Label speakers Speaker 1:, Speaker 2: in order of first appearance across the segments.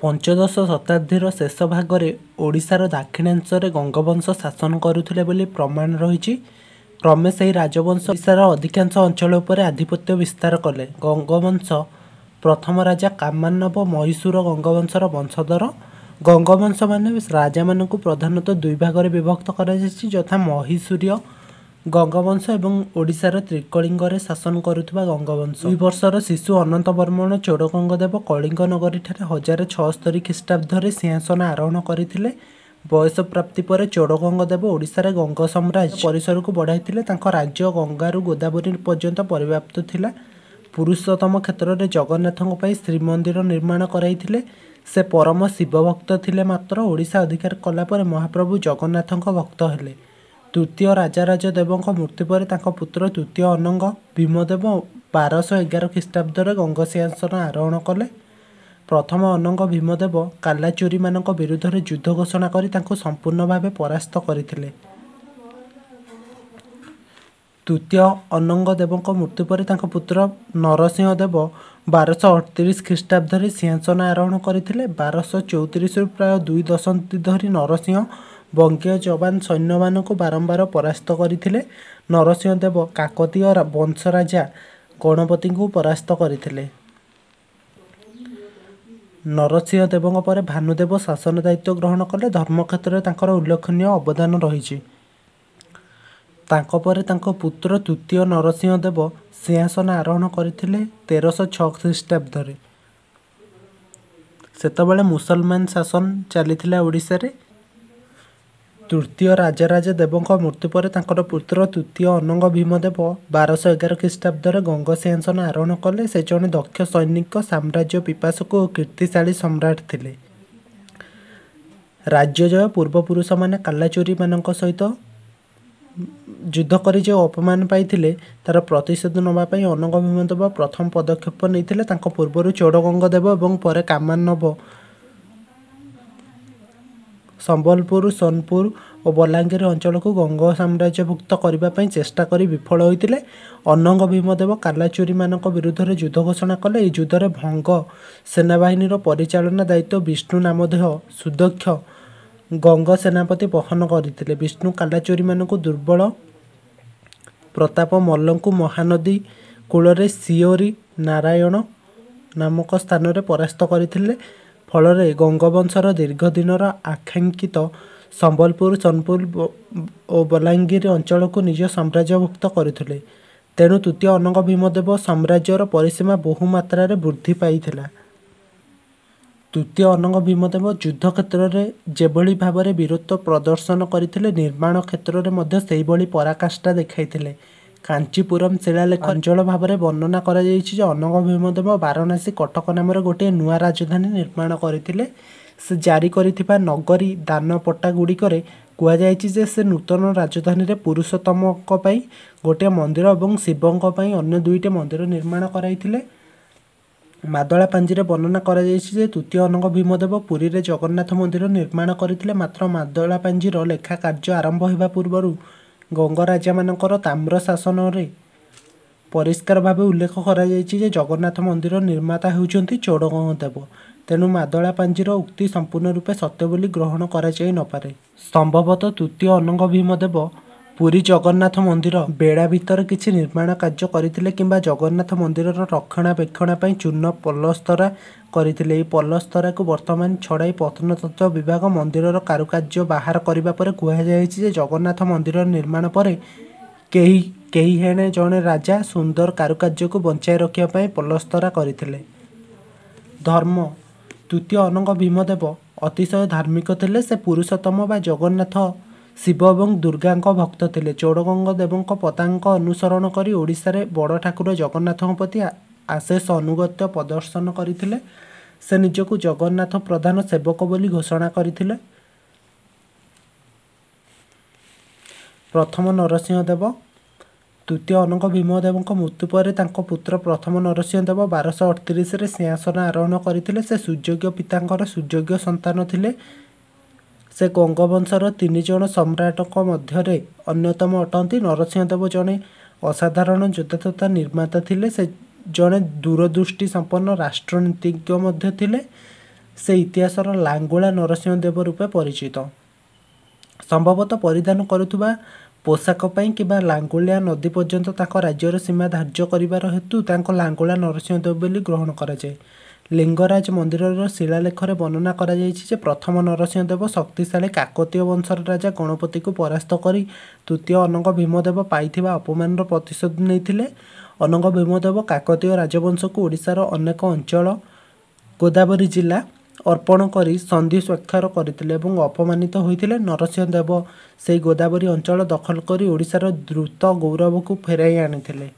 Speaker 1: ପଞ୍ଚଦଶ ଶତାବ୍ଦୀର ଶେଷ ଭାଗରେ ଓଡ଼ିଶାର ଦାକ୍ଷିଣାଂଶରେ ଗଙ୍ଗବଂଶ ଶାସନ କରୁଥିଲେ ବୋଲି ପ୍ରମାଣ ରହିଛି କ୍ରମେ ସେହି ରାଜବଂଶ ଓଡ଼ିଶାର ଅଧିକାଂଶ ଅଞ୍ଚଳ ଉପରେ ଆଧିପତ୍ୟ ବିସ୍ତାର କଲେ ଗଙ୍ଗବଂଶ ପ୍ରଥମ ରାଜା କାମାନବ ମହୀଶୂର ଗଙ୍ଗବଂଶର ବଂଶଧର ଗଙ୍ଗବଂଶମାନେ ରାଜାମାନଙ୍କୁ ପ୍ରଧାନତଃ ଦୁଇ ଭାଗରେ ବିଭକ୍ତ କରାଯାଇଛି ଯଥା ମହୀଶୂରୀୟ ଗଙ୍ଗବଂଶ ଏବଂ ଓଡ଼ିଶାର ତ୍ରିକଳିଙ୍ଗରେ ଶାସନ କରୁଥିବା ଗଙ୍ଗବଂଶ ଦୁଇ ବର୍ଷର ଶିଶୁ ଅନନ୍ତ ବର୍ମଣ ଚୋଡ଼ଗଙ୍ଗଦେବ କଳିଙ୍ଗ ନଗରୀଠାରେ ହଜାର ଛଅସ୍ତରୀ ଖ୍ରୀଷ୍ଟାବ୍ଦରେ ସିଂହାସନ ଆରୋହଣ କରିଥିଲେ ବୟସ ପ୍ରାପ୍ତି ପରେ ଚୋଡ଼ଗଙ୍ଗଦେବ ଓଡ଼ିଶାରେ ଗଙ୍ଗ ସାମ୍ରାଜ୍ୟ ପରିସରକୁ ବଢ଼ାଇଥିଲେ ତାଙ୍କ ରାଜ୍ୟ ଗଙ୍ଗାରୁ ଗୋଦାବରୀ ପର୍ଯ୍ୟନ୍ତ ପରିବ୍ୟାପ୍ତ ଥିଲା ପୁରୁଷୋତ୍ତମ କ୍ଷେତ୍ରରେ ଜଗନ୍ନାଥଙ୍କ ପାଇଁ ଶ୍ରୀମନ୍ଦିର ନିର୍ମାଣ କରାଇଥିଲେ ସେ ପରମ ଶିବଭକ୍ତ ଥିଲେ ମାତ୍ର ଓଡ଼ିଶା ଅଧିକାର କଲାପରେ ମହାପ୍ରଭୁ ଜଗନ୍ନାଥଙ୍କ ଭକ୍ତ ହେଲେ ତୃତୀୟ ରାଜାରାଜ ଦେବଙ୍କ ମୃତ୍ୟୁ ପରେ ତାଙ୍କ ପୁତ୍ର ତୃତୀୟ ଅନଙ୍ଗ ଭୀମଦେବ ବାରଶହ ଏଗାର ଖ୍ରୀଷ୍ଟାବ୍ଦରେ ଗଙ୍ଗସିଂହାସନ ଆରୋହଣ କଲେ ପ୍ରଥମ ଅନଙ୍ଗ ଭୀମଦେବ କାଲାଚୋରୀମାନଙ୍କ ବିରୁଦ୍ଧରେ ଯୁଦ୍ଧ ଘୋଷଣା କରି ତାଙ୍କୁ ସମ୍ପୂର୍ଣ୍ଣ ଭାବେ ପରାସ୍ତ କରିଥିଲେ ତୃତୀୟ ଅନଙ୍ଗ ଦେବଙ୍କ ମୃତ୍ୟୁ ପରେ ତାଙ୍କ ପୁତ୍ର ନରସିଂହ ଦେବ ବାରଶହ ଅଠତିରିଶ ଖ୍ରୀଷ୍ଟାବ୍ଦରେ ସିଂହାସନ ଆରୋହଣ କରିଥିଲେ ବାରଶହ ଚଉତିରିଶରୁ ପ୍ରାୟ ଦୁଇ ଦଶନ୍ଧି ଧରି ନରସିଂହ ବଙ୍ଗୀୟ ଯବାନ ସୈନ୍ୟମାନଙ୍କୁ ବାରମ୍ବାର ପରାସ୍ତ କରିଥିଲେ ନରସିଂହ ଦେବ କାକତୀୟ ବଂଶ ରାଜା ଗଣପତିଙ୍କୁ ପରାସ୍ତ କରିଥିଲେ ନରସିଂହ ଦେବଙ୍କ ପରେ ଭାନୁଦେବ ଶାସନ ଦାୟିତ୍ୱ ଗ୍ରହଣ କଲେ ଧର୍ମକ୍ଷେତ୍ରରେ ତାଙ୍କର ଉଲ୍ଲେଖନୀୟ ଅବଦାନ ରହିଛି ତାଙ୍କ ପରେ ତାଙ୍କ ପୁତ୍ର ତୃତୀୟ ନରସିଂହ ଦେବ ସିଂହାସନ ଆରୋହଣ କରିଥିଲେ ତେରଶହ ଛଅ ଖ୍ରୀଷ୍ଟାବ୍ଦରେ ସେତେବେଳେ ମୁସଲମାନ ଶାସନ ଚାଲିଥିଲା ଓଡ଼ିଶାରେ ତୃତୀୟ ରାଜରାଜ ଦେବଙ୍କ ମୃତ୍ୟୁ ପରେ ତାଙ୍କର ପୁତ୍ର ତୃତୀୟ ଅନଙ୍ଗ ଭୀମଦେବ ବାରଶହ ଏଗାର ଖ୍ରୀଷ୍ଟାବ୍ଦରେ ଗଙ୍ଗ ସିଂହାସନ ଆରୋହଣ କଲେ ସେ ଜଣେ ଦକ୍ଷ ସୈନିକ ସାମ୍ରାଜ୍ୟ ପିପାସକ ଓ କୀର୍ତ୍ତିଶାଳୀ ସମ୍ରାଟ ଥିଲେ ରାଜ୍ୟ ଜୟ ପୂର୍ବପୁରୁଷମାନେ କାଲାଚୋରୀମାନଙ୍କ ସହିତ ଯୁଦ୍ଧ କରି ଯେଉଁ ଅପମାନ ପାଇଥିଲେ ତା'ର ପ୍ରତିଶୋଧ ନେବା ପାଇଁ ଅନଙ୍ଗ ଭୀମଦେବ ପ୍ରଥମ ପଦକ୍ଷେପ ନେଇଥିଲେ ତାଙ୍କ ପୂର୍ବରୁ ଚୋଡ଼ଗଙ୍ଗଦେବ ଏବଂ ପରେ କାମାନବ ସମ୍ବଲପୁର ସୋନପୁର ଓ ବଲାଙ୍ଗୀର ଅଞ୍ଚଳକୁ ଗଙ୍ଗ ସାମ୍ରାଜ୍ୟଭୁକ୍ତ କରିବା ପାଇଁ ଚେଷ୍ଟା କରି ବିଫଳ ହୋଇଥିଲେ ଅନଙ୍ଗ ଭୀମଦେବ କାଲାଚୁରୀମାନଙ୍କ ବିରୁଦ୍ଧରେ ଯୁଦ୍ଧ ଘୋଷଣା କଲେ ଏହି ଯୁଦ୍ଧରେ ଭଙ୍ଗ ସେନାବାହିନୀର ପରିଚାଳନା ଦାୟିତ୍ୱ ବିଷ୍ଣୁ ନାମଦେହ ସୁଦକ୍ଷ ଗଙ୍ଗ ସେନାପତି ବହନ କରିଥିଲେ ବିଷ୍ଣୁ କାଲାଚୋରୀମାନଙ୍କୁ ଦୁର୍ବଳ ପ୍ରତାପ ମଲ୍ଲଙ୍କୁ ମହାନଦୀ କୂଳରେ ସିଓରି ନାରାୟଣ ନାମକ ସ୍ଥାନରେ ପରାସ୍ତ କରିଥିଲେ ଫଳରେ ଗଙ୍ଗବଂଶର ଦୀର୍ଘଦିନର ଆକାଂକ୍ଷିତ ସମ୍ବଲପୁର ସୋନପୁର ଓ ବଲାଙ୍ଗୀର ଅଞ୍ଚଳକୁ ନିଜ ସାମ୍ରାଜ୍ୟଭୁକ୍ତ କରିଥିଲେ ତେଣୁ ତୃତୀୟ ଅନଙ୍ଗ ଭୀମଦେବ ସାମ୍ରାଜ୍ୟର ପରିସୀମା ବହୁମାତ୍ରାରେ ବୃଦ୍ଧି ପାଇଥିଲା ତୃତୀୟ ଅନଙ୍ଗ ଭୀମଦେବ ଯୁଦ୍ଧ କ୍ଷେତ୍ରରେ ଯେଭଳି ଭାବରେ ବୀରତ୍ୱ ପ୍ରଦର୍ଶନ କରିଥିଲେ ନିର୍ମାଣ କ୍ଷେତ୍ରରେ ମଧ୍ୟ ସେହିଭଳି ପରାକାଷ୍ଠା ଦେଖାଇଥିଲେ କାଞ୍ଚିପୁରମ୍ ଶିଳାଲେଖ ଅଞ୍ଚଳ ଭାବରେ ବର୍ଣ୍ଣନା କରାଯାଇଛି ଯେ ଅନଙ୍ଗ ଭୀମଦେବ ବାରାଣାସୀ କଟକ ନାମରେ ଗୋଟିଏ ନୂଆ ରାଜଧାନୀ ନିର୍ମାଣ କରିଥିଲେ ସେ ଜାରି କରିଥିବା ନଗରୀ ଦାନପଟ୍ଟାଗୁଡ଼ିକରେ କୁହାଯାଇଛି ଯେ ସେ ନୂତନ ରାଜଧାନୀରେ ପୁରୁଷୋତ୍ତମଙ୍କ ପାଇଁ ଗୋଟିଏ ମନ୍ଦିର ଏବଂ ଶିବଙ୍କ ପାଇଁ ଅନ୍ୟ ଦୁଇଟି ମନ୍ଦିର ନିର୍ମାଣ କରାଇଥିଲେ ମାଦଳା ପାଞ୍ଜିରେ ବର୍ଣ୍ଣନା କରାଯାଇଛି ଯେ ତୃତୀୟ ଅନଙ୍ଗ ଭୀମଦେବ ପୁରୀରେ ଜଗନ୍ନାଥ ମନ୍ଦିର ନିର୍ମାଣ କରିଥିଲେ ମାତ୍ର ମାଦଳା ପାଞ୍ଜିର ଲେଖା କାର୍ଯ୍ୟ ଆରମ୍ଭ ହେବା ପୂର୍ବରୁ ଗଙ୍ଗରାଜାମାନଙ୍କର ତାମ୍ର ଶାସନରେ ପରିଷ୍କାର ଭାବେ ଉଲ୍ଲେଖ କରାଯାଇଛି ଯେ ଜଗନ୍ନାଥ ମନ୍ଦିର ନିର୍ମାତା ହେଉଛନ୍ତି ଚୋଡ଼ଗଙ୍ଗ ଦେବ ତେଣୁ ମାଦଳା ପାଞ୍ଜିର ଉକ୍ତି ସମ୍ପୂର୍ଣ୍ଣ ରୂପେ ସତ୍ୟ ବୋଲି ଗ୍ରହଣ କରାଯାଇ ନପାରେ ସମ୍ଭବତଃ ତୃତୀୟ ଅନଙ୍ଗ ଭୀମଦେବ ପୁରୀ ଜଗନ୍ନାଥ ମନ୍ଦିର ବେଡ଼ା ଭିତରେ କିଛି ନିର୍ମାଣ କାର୍ଯ୍ୟ କରିଥିଲେ କିମ୍ବା ଜଗନ୍ନାଥ ମନ୍ଦିରର ରକ୍ଷଣାବେକ୍ଷଣ ପାଇଁ ଚୂର୍ଣ୍ଣ ପଲସ୍ତରା କରିଥିଲେ ଏହି ପଲସ୍ତରାକୁ ବର୍ତ୍ତମାନ ଛଡ଼ାଇ ପ୍ରତ୍ନତତ୍ତ୍ୱ ବିଭାଗ ମନ୍ଦିରର କାରୁକାର୍ଯ୍ୟ ବାହାର କରିବା ପରେ କୁହାଯାଇଛି ଯେ ଜଗନ୍ନାଥ ମନ୍ଦିର ନିର୍ମାଣ ପରେ କେହି କେହି ହେଣେ ଜଣେ ରାଜା ସୁନ୍ଦର କାରୁକାର୍ଯ୍ୟକୁ ବଞ୍ଚାଇ ରଖିବା ପାଇଁ ପଲସ୍ତରା କରିଥିଲେ ଧର୍ମ ତୃତୀୟ ଅନଙ୍ଗ ଭୀମଦେବ ଅତିଶୟ ଧାର୍ମିକ ଥିଲେ ସେ ପୁରୁଷୋତ୍ତମ ବା ଜଗନ୍ନାଥ ଶିବ ଏବଂ ଦୁର୍ଗାଙ୍କ ଭକ୍ତ ଥିଲେ ଚୋଡ଼ଗଙ୍ଗଦେବଙ୍କ ପତାଙ୍କ ଅନୁସରଣ କରି ଓଡ଼ିଶାରେ ବଡ଼ ଠାକୁର ଜଗନ୍ନାଥଙ୍କ ପ୍ରତି ଆଶେଷ ଅନୁଗତ୍ୟ ପ୍ରଦର୍ଶନ କରିଥିଲେ ସେ ନିଜକୁ ଜଗନ୍ନାଥ ପ୍ରଧାନ ସେବକ ବୋଲି ଘୋଷଣା କରିଥିଲେ ପ୍ରଥମ ନରସିଂହ ଦେବ ତୃତୀୟ ଅନଙ୍କ ଭୀମଦେବଙ୍କ ମୃତ୍ୟୁ ପରେ ତାଙ୍କ ପୁତ୍ର ପ୍ରଥମ ନରସିଂହ ଦେବ ବାରଶହ ଅଠତିରିଶରେ ସିଂହାସନ ଆରୋହଣ କରିଥିଲେ ସେ ସୁଯୋଗ୍ୟ ପିତାଙ୍କର ସୁଯୋଗ୍ୟ ସନ୍ତାନ ଥିଲେ ସେ କୋଙ୍ଗବଂଶର ତିନି ଜଣ ସମ୍ରାଟଙ୍କ ମଧ୍ୟରେ ଅନ୍ୟତମ ଅଟନ୍ତି ନରସିଂହଦେବ ଜଣେ ଅସାଧାରଣ ଯଥାତଥା ନିର୍ମାତା ଥିଲେ ସେ ଜଣେ ଦୂରଦୃଷ୍ଟି ସମ୍ପନ୍ନ ରାଷ୍ଟ୍ରନୀତିଜ୍ଞ ମଧ୍ୟ ଥିଲେ ସେ ଇତିହାସର ଲାଙ୍ଗୁଳା ନରସିଂହଦେବ ରୂପେ ପରିଚିତ ସମ୍ଭବତଃ ପରିଧାନ କରୁଥିବା ପୋଷାକ ପାଇଁ କିମ୍ବା ଲାଙ୍ଗୁଳିଆ ନଦୀ ପର୍ଯ୍ୟନ୍ତ ତାଙ୍କ ରାଜ୍ୟର ସୀମା ଧାର୍ଯ୍ୟ କରିବାର ହେତୁ ତାଙ୍କ ଲାଙ୍ଗୁଳା ନରସିଂହଦେବ ବୋଲି ଗ୍ରହଣ କରାଯାଏ ଲିଙ୍ଗରାଜ ମନ୍ଦିରର ଶିଳାଲେଖରେ ବର୍ଣ୍ଣନା କରାଯାଇଛି ଯେ ପ୍ରଥମ ନରସିଂହ ଦେବ ଶକ୍ତିଶାଳୀ କାକତୀୟ ବଂଶର ରାଜା ଗଣପତିକୁ ପରାସ୍ତ କରି ତୃତୀୟ ଅନଙ୍ଗ ଭୀମଦେବ ପାଇଥିବା ଅପମାନର ପ୍ରତିଶୋଧ ନେଇଥିଲେ ଅନଙ୍ଗ ଭୀମଦେବ କାକତୀୟ ରାଜବଂଶକୁ ଓଡ଼ିଶାର ଅନେକ ଅଞ୍ଚଳ ଗୋଦାବରୀ ଜିଲ୍ଲା ଅର୍ପଣ କରି ସନ୍ଧି ସ୍ୱାକ୍ଷର କରିଥିଲେ ଏବଂ ଅପମାନିତ ହୋଇଥିଲେ ନରସିଂହ ଦେବ ସେହି ଗୋଦାବରୀ ଅଞ୍ଚଳ ଦଖଲ କରି ଓଡ଼ିଶାର ଦ୍ରୁତ ଗୌରବକୁ ଫେରାଇ ଆଣିଥିଲେ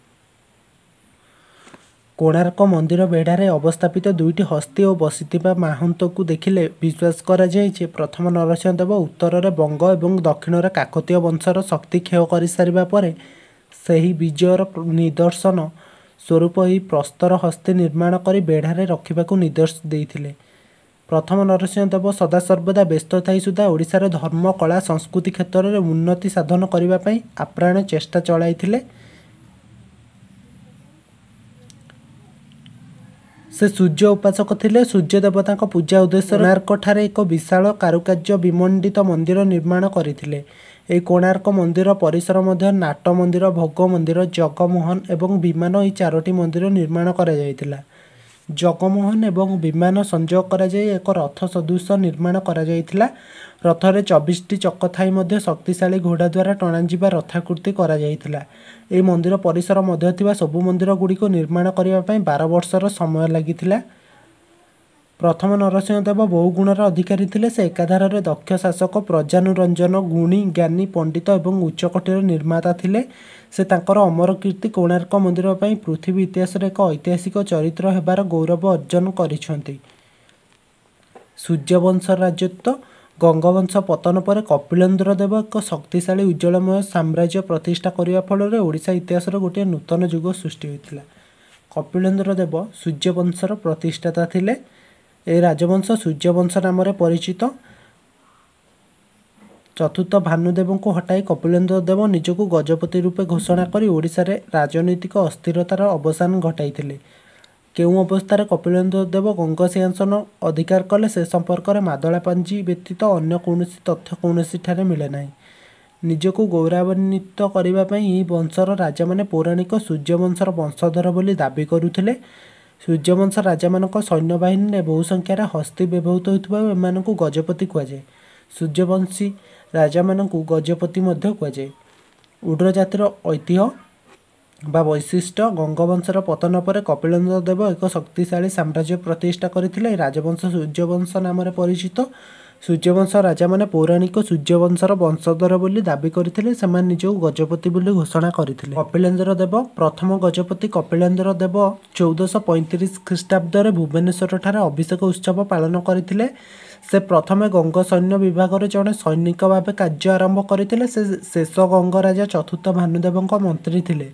Speaker 1: କୋଣାର୍କ ମନ୍ଦିର ବେଢ଼ାରେ ଅବସ୍ଥାପିତ ଦୁଇଟି ହସ୍ତୀ ଓ ବସିଥିବା ମାହନ୍ତକୁ ଦେଖିଲେ ବିଶ୍ୱାସ କରାଯାଇଛି ପ୍ରଥମ ନରସିଂହଦେବ ଉତ୍ତରରେ ବଙ୍ଗ ଏବଂ ଦକ୍ଷିଣରେ କାକତୀୟ ବଂଶର ଶକ୍ତି କ୍ଷୟ କରିସାରିବା ପରେ ସେହି ବିଜୟର ନିଦର୍ଶନ ସ୍ୱରୂପ ଏହି ପ୍ରସ୍ତର ହସ୍ତୀ ନିର୍ମାଣ କରି ବେଢ଼ାରେ ରଖିବାକୁ ନିର୍ଦ୍ଦେଶ ଦେଇଥିଲେ ପ୍ରଥମ ନରସିଂହଦେବ ସଦାସର୍ବଦା ବ୍ୟସ୍ତ ଥାଇ ସୁଦ୍ଧା ଓଡ଼ିଶାର ଧର୍ମ କଳା ସଂସ୍କୃତି କ୍ଷେତ୍ରରେ ଉନ୍ନତି ସାଧନ କରିବା ପାଇଁ ଆପ୍ରାଣ ଚେଷ୍ଟା ଚଳାଇଥିଲେ ସେ ସୂର୍ଯ୍ୟ ଉପାସକ ଥିଲେ ସୂର୍ଯ୍ୟ ଦେବତାଙ୍କ ପୂଜା ଉଦ୍ଦେଶ୍ୟରେ କୋଣାର୍କଠାରେ ଏକ ବିଶାଳ କାରୁକାର୍ଯ୍ୟ ବିମଣ୍ଡିତ ମନ୍ଦିର ନିର୍ମାଣ କରିଥିଲେ ଏହି କୋଣାର୍କ ମନ୍ଦିର ପରିସର ମଧ୍ୟ ନାଟ ମନ୍ଦିର ଭୋଗ ମନ୍ଦିର ଜଗମୋହନ ଏବଂ ବିମାନ ଏହି ଚାରୋଟି ମନ୍ଦିର ନିର୍ମାଣ କରାଯାଇଥିଲା ଜଗମୋହନ ଏବଂ ବିମାନ ସଂଯୋଗ କରାଯାଇ ଏକ ରଥ ସଦୃଶ ନିର୍ମାଣ କରାଯାଇଥିଲା ରଥରେ ଚବିଶଟି ଚକ ଥାଇ ମଧ୍ୟ ଶକ୍ତିଶାଳୀ ଘୋଡ଼ା ଦ୍ୱାରା ଟଣାଯିବା ରଥାକୃତି କରାଯାଇଥିଲା ଏହି ମନ୍ଦିର ପରିସର ମଧ୍ୟ ଥିବା ସବୁ ମନ୍ଦିର ଗୁଡ଼ିକୁ ନିର୍ମାଣ କରିବା ପାଇଁ ବାର ବର୍ଷର ସମୟ ଲାଗିଥିଲା ପ୍ରଥମ ନରସିଂହ ଦେବ ବହୁ ଗୁଣର ଅଧିକାରୀ ଥିଲେ ସେ ଏକାଧାରରେ ଦକ୍ଷ ଶାସକ ପ୍ରଜାନୁରଞ୍ଜନ ଗୁଣୀ ଜ୍ଞାନୀ ପଣ୍ଡିତ ଏବଂ ଉଚ୍ଚକୋଟୀର ନିର୍ମାତା ଥିଲେ ସେ ତାଙ୍କର ଅମର କୀର୍ତ୍ତି କୋଣାର୍କ ମନ୍ଦିର ପାଇଁ ପୃଥିବୀ ଇତିହାସରେ ଏକ ଐତିହାସିକ ଚରିତ୍ର ହେବାର ଗୌରବ ଅର୍ଜନ କରିଛନ୍ତି ସୂର୍ଯ୍ୟବଂଶ ରାଜତ୍ୱ ଗଙ୍ଗବଂଶ ପତନ ପରେ କପିଳେନ୍ଦ୍ର ଦେବ ଏକ ଶକ୍ତିଶାଳୀ ଉଜ୍ଜଳମୟ ସାମ୍ରାଜ୍ୟ ପ୍ରତିଷ୍ଠା କରିବା ଫଳରେ ଓଡ଼ିଶା ଇତିହାସର ଗୋଟିଏ ନୂତନ ଯୁଗ ସୃଷ୍ଟି ହୋଇଥିଲା କପିଳେନ୍ଦ୍ର ଦେବ ସୂର୍ଯ୍ୟବଂଶର ପ୍ରତିଷ୍ଠାତା ଥିଲେ ଏ ରାଜବଂଶ ସୂର୍ଯ୍ୟବଂଶ ନାମରେ ପରିଚିତ ଚତୁର୍ଥ ଭାନୁଦେବଙ୍କୁ ହଟାଇ କପିଳେନ୍ଦ୍ର ଦେବ ନିଜକୁ ଗଜପତି ରୂପେ ଘୋଷଣା କରି ଓଡ଼ିଶାରେ ରାଜନୈତିକ ଅସ୍ଥିରତାର ଅବସାନ ଘଟାଇଥିଲେ କେଉଁ ଅବସ୍ଥାରେ କପିଳେନ୍ଦ୍ର ଦେବ ଗଙ୍ଗସିଂହାସନ ଅଧିକାର କଲେ ସେ ସମ୍ପର୍କରେ ମାଦଳାପାଞ୍ଜି ବ୍ୟତୀତ ଅନ୍ୟ କୌଣସି ତଥ୍ୟ କୌଣସିଠାରେ ମିଳେ ନାହିଁ ନିଜକୁ ଗୌରବାନ୍ୱିତ କରିବା ପାଇଁ ଏହି ବଂଶର ରାଜାମାନେ ପୌରାଣିକ ସୂର୍ଯ୍ୟବଂଶର ବଂଶଧର ବୋଲି ଦାବି କରୁଥିଲେ ସୂର୍ଯ୍ୟବଂଶ ରାଜାମାନଙ୍କ ସୈନ୍ୟବାହିନୀରେ ବହୁ ସଂଖ୍ୟାରେ ହସ୍ତି ବ୍ୟବହୃତ ହେଉଥିବା ଏମାନଙ୍କୁ ଗଜପତି କୁହାଯାଏ ସୂର୍ଯ୍ୟବଂଶୀ ରାଜାମାନଙ୍କୁ ଗଜପତି ମଧ୍ୟ କୁହାଯାଏ ଉଡ୍ର ଜାତିର ଐତିହ୍ୟ ବା ବୈଶିଷ୍ଟ୍ୟ ଗଙ୍ଗବଂଶର ପତନ ପରେ କପିଳେନ୍ଦ୍ର ଦେବ ଏକ ଶକ୍ତିଶାଳୀ ସାମ୍ରାଜ୍ୟ ପ୍ରତିଷ୍ଠା କରିଥିଲେ ରାଜବଂଶ ସୂର୍ଯ୍ୟବଂଶ ନାମରେ ପରିଚିତ ସୂର୍ଯ୍ୟବଂଶ ରାଜାମାନେ ପୌରାଣିକ ସୂର୍ଯ୍ୟବଂଶର ବଂଶଧର ବୋଲି ଦାବି କରିଥିଲେ ସେମାନେ ନିଜକୁ ଗଜପତି ବୋଲି ଘୋଷଣା କରିଥିଲେ କପିଳେନ୍ଦ୍ର ଦେବ ପ୍ରଥମ ଗଜପତି କପିଳେନ୍ଦ୍ର ଦେବ ଚଉଦଶହ ପଇଁତିରିଶ ଖ୍ରୀଷ୍ଟାବ୍ଦରେ ଭୁବନେଶ୍ୱରଠାରେ ଅଭିଷେକ ଉତ୍ସବ ପାଳନ କରିଥିଲେ ସେ ପ୍ରଥମେ ଗଙ୍ଗ ସୈନ୍ୟ ବିଭାଗରେ ଜଣେ ସୈନିକ ଭାବେ କାର୍ଯ୍ୟ ଆରମ୍ଭ କରିଥିଲେ ସେ ଶେଷ ଗଙ୍ଗରାଜା ଚତୁର୍ଥ ଭାନୁଦେବଙ୍କ ମନ୍ତ୍ରୀ ଥିଲେ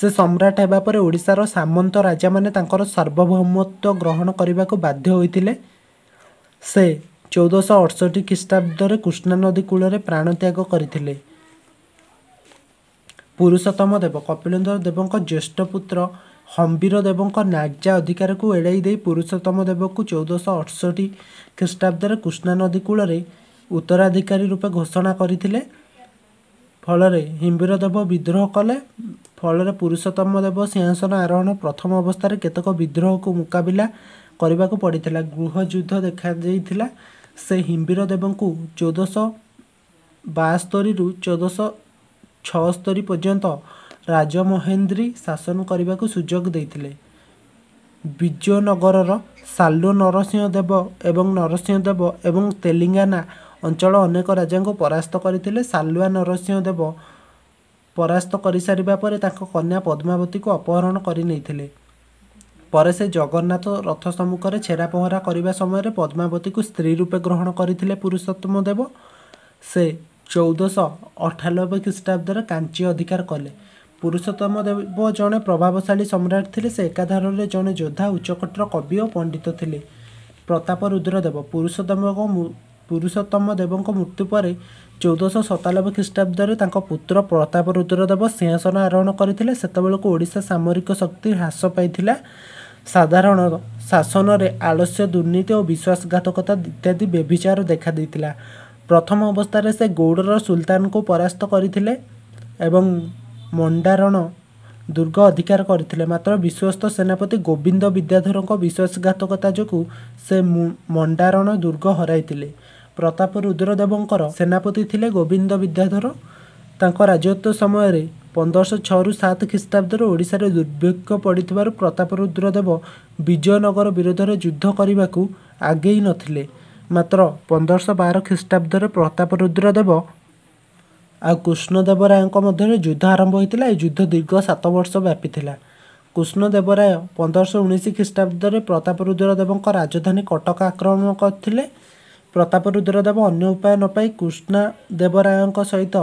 Speaker 1: ସେ ସମ୍ରାଟ ହେବା ପରେ ଓଡ଼ିଶାର ସାମନ୍ତ ରାଜାମାନେ ତାଙ୍କର ସାର୍ବଭୌମତ୍ୱ ଗ୍ରହଣ କରିବାକୁ ବାଧ୍ୟ ହୋଇଥିଲେ ସେ ଚଉଦଶହ ଅଠଷଠି ଖ୍ରୀଷ୍ଟାବ୍ଦରେ କୃଷ୍ଣା ନଦୀ କୂଳରେ ପ୍ରାଣତ୍ୟାଗ କରିଥିଲେ ପୁରୁଷୋତ୍ତମ ଦେବ କପିଳେନ୍ଦ୍ର ଦେବଙ୍କ ଜ୍ୟେଷ୍ଠ ପୁତ୍ର ହମ୍ବୀର ଦେବଙ୍କ ନାର୍ଜା ଅଧିକାରକୁ ଏଡ଼ାଇ ଦେଇ ପୁରୁଷୋତ୍ତମ ଦେବକୁ ଚଉଦଶହ ଅଠଷଠି ଖ୍ରୀଷ୍ଟାବ୍ଦରେ କୃଷ୍ଣା ନଦୀ କୂଳରେ ଉତ୍ତରାଧିକାରୀ ରୂପେ ଘୋଷଣା କରିଥିଲେ ଫଳରେ ହିମ୍ବିର ଦେବ ବିଦ୍ରୋହ କଲେ ଫଳରେ ପୁରୁଷୋତ୍ତମ ଦେବ ସିଂହାସନ ଆରୋହଣ ପ୍ରଥମ ଅବସ୍ଥାରେ କେତେକ ବିଦ୍ରୋହକୁ ମୁକାବିଲା କରିବାକୁ ପଡ଼ିଥିଲା ଗୃହ ଯୁଦ୍ଧ ଦେଖାଯାଇଥିଲା ସେ ହିମ୍ବିର ଦେବଙ୍କୁ ଚଉଦଶହ ବାସ୍ତରୀରୁ ଚଉଦଶହ ଛଅସ୍ତରି ପର୍ଯ୍ୟନ୍ତ ରାଜମହେନ୍ଦ୍ରୀ ଶାସନ କରିବାକୁ ସୁଯୋଗ ଦେଇଥିଲେ ବିଜୟନଗରର ସାଲୁ ନରସିଂହ ଦେବ ଏବଂ ନରସିଂହ ଦେବ ଏବଂ ତେଲେଙ୍ଗାନା ଅଞ୍ଚଳ ଅନେକ ରାଜାଙ୍କୁ ପରାସ୍ତ କରିଥିଲେ ସାଲୁଆ ନରସିଂହ ଦେବ ପରାସ୍ତ କରିସାରିବା ପରେ ତାଙ୍କ କନ୍ୟା ପଦ୍ମାବତୀକୁ ଅପହରଣ କରି ନେଇଥିଲେ ପରେ ସେ ଜଗନ୍ନାଥ ରଥ ସମ୍ମୁଖରେ ଛେରାପହରା କରିବା ସମୟରେ ପଦ୍ମାବତୀକୁ ସ୍ତ୍ରୀ ରୂପେ ଗ୍ରହଣ କରିଥିଲେ ପୁରୁଷୋତ୍ତମ ଦେବ ସେ ଚଉଦଶହ ଅଠାନବେ ଖ୍ରୀଷ୍ଟାବ୍ଦରେ କାଞ୍ଚି ଅଧିକାର କଲେ ପୁରୁଷୋତ୍ତମ ଦେବ ଜଣେ ପ୍ରଭାବଶାଳୀ ସମ୍ରାଟ ଥିଲେ ସେ ଏକାଧାରରେ ଜଣେ ଯୋଦ୍ଧା ଉଚ୍ଚକଟୀର କବି ଓ ପଣ୍ଡିତ ଥିଲେ ପ୍ରତାପ ରୁଦ୍ରଦେବ ପୁରୁଷୋତ୍ତମଙ୍କ ପୁରୁଷୋତ୍ତମ ଦେବଙ୍କ ମୃତ୍ୟୁ ପରେ ଚଉଦଶହ ସତାନବେ ଖ୍ରୀଷ୍ଟାବ୍ଦରେ ତାଙ୍କ ପୁତ୍ର ପ୍ରତାପ ରୁଦ୍ରଦେବ ସିଂହାସନ ଆରୋହଣ କରିଥିଲେ ସେତେବେଳକୁ ଓଡ଼ିଶା ସାମରିକ ଶକ୍ତି ହ୍ରାସ ପାଇଥିଲା ସାଧାରଣ ଶାସନରେ ଆଳସ୍ୟ ଦୁର୍ନୀତି ଓ ବିଶ୍ୱାସଘାତକତା ଇତ୍ୟାଦି ବ୍ୟଭିଚାର ଦେଖାଦେଇଥିଲା ପ୍ରଥମ ଅବସ୍ଥାରେ ସେ ଗୌଡ଼ର ସୁଲତାନଙ୍କୁ ପରାସ୍ତ କରିଥିଲେ ଏବଂ ମଣ୍ଡାରଣ ଦୁର୍ଗ ଅଧିକାର କରିଥିଲେ ମାତ୍ର ବିଶ୍ୱସ୍ତ ସେନାପତି ଗୋବିନ୍ଦ ବିଦ୍ୟାଧରଙ୍କ ବିଶ୍ୱାସଘାତକତା ଯୋଗୁଁ ସେ ମଣ୍ଡାରଣ ଦୁର୍ଗ ହରାଇଥିଲେ ପ୍ରତାପ ରୁଦ୍ରଦେବଙ୍କର ସେନାପତି ଥିଲେ ଗୋବିନ୍ଦ ବିଦ୍ୟାଧର ତାଙ୍କ ରାଜତ୍ୱ ସମୟରେ ପନ୍ଦରଶହ ଛଅରୁ ସାତ ଖ୍ରୀଷ୍ଟାବ୍ଦରେ ଓଡ଼ିଶାରେ ଦୁର୍ଭିକ୍ଷ ପଡ଼ିଥିବାରୁ ପ୍ରତାପ ରୁଦ୍ରଦେବ ବିଜୟନଗର ବିରୋଧରେ ଯୁଦ୍ଧ କରିବାକୁ ଆଗେଇ ନଥିଲେ ମାତ୍ର ପନ୍ଦରଶହ ବାର ଖ୍ରୀଷ୍ଟାବ୍ଦରେ ପ୍ରତାପ ରୁଦ୍ରଦେବ ଆଉ ରାୟଙ୍କ ମଧ୍ୟରେ ଯୁଦ୍ଧ ଆରମ୍ଭ ହୋଇଥିଲା ଏହି ଯୁଦ୍ଧ ଦୀର୍ଘ ସାତ ବର୍ଷ ବ୍ୟାପିଥିଲା ରାୟ ପନ୍ଦରଶହ ଉଣେଇଶ ଖ୍ରୀଷ୍ଟାବ୍ଦରେ ପ୍ରତାପ ରୁଦ୍ରଦେବଙ୍କ ରାଜଧାନୀ କଟକ ଆକ୍ରମଣ କରିଥିଲେ ପ୍ରତାପ ରୁଦ୍ରଦେବ ଅନ୍ୟ ଉପାୟ ନ ପାଇ କୃଷ୍ଣା ଦେବରାୟଙ୍କ ସହିତ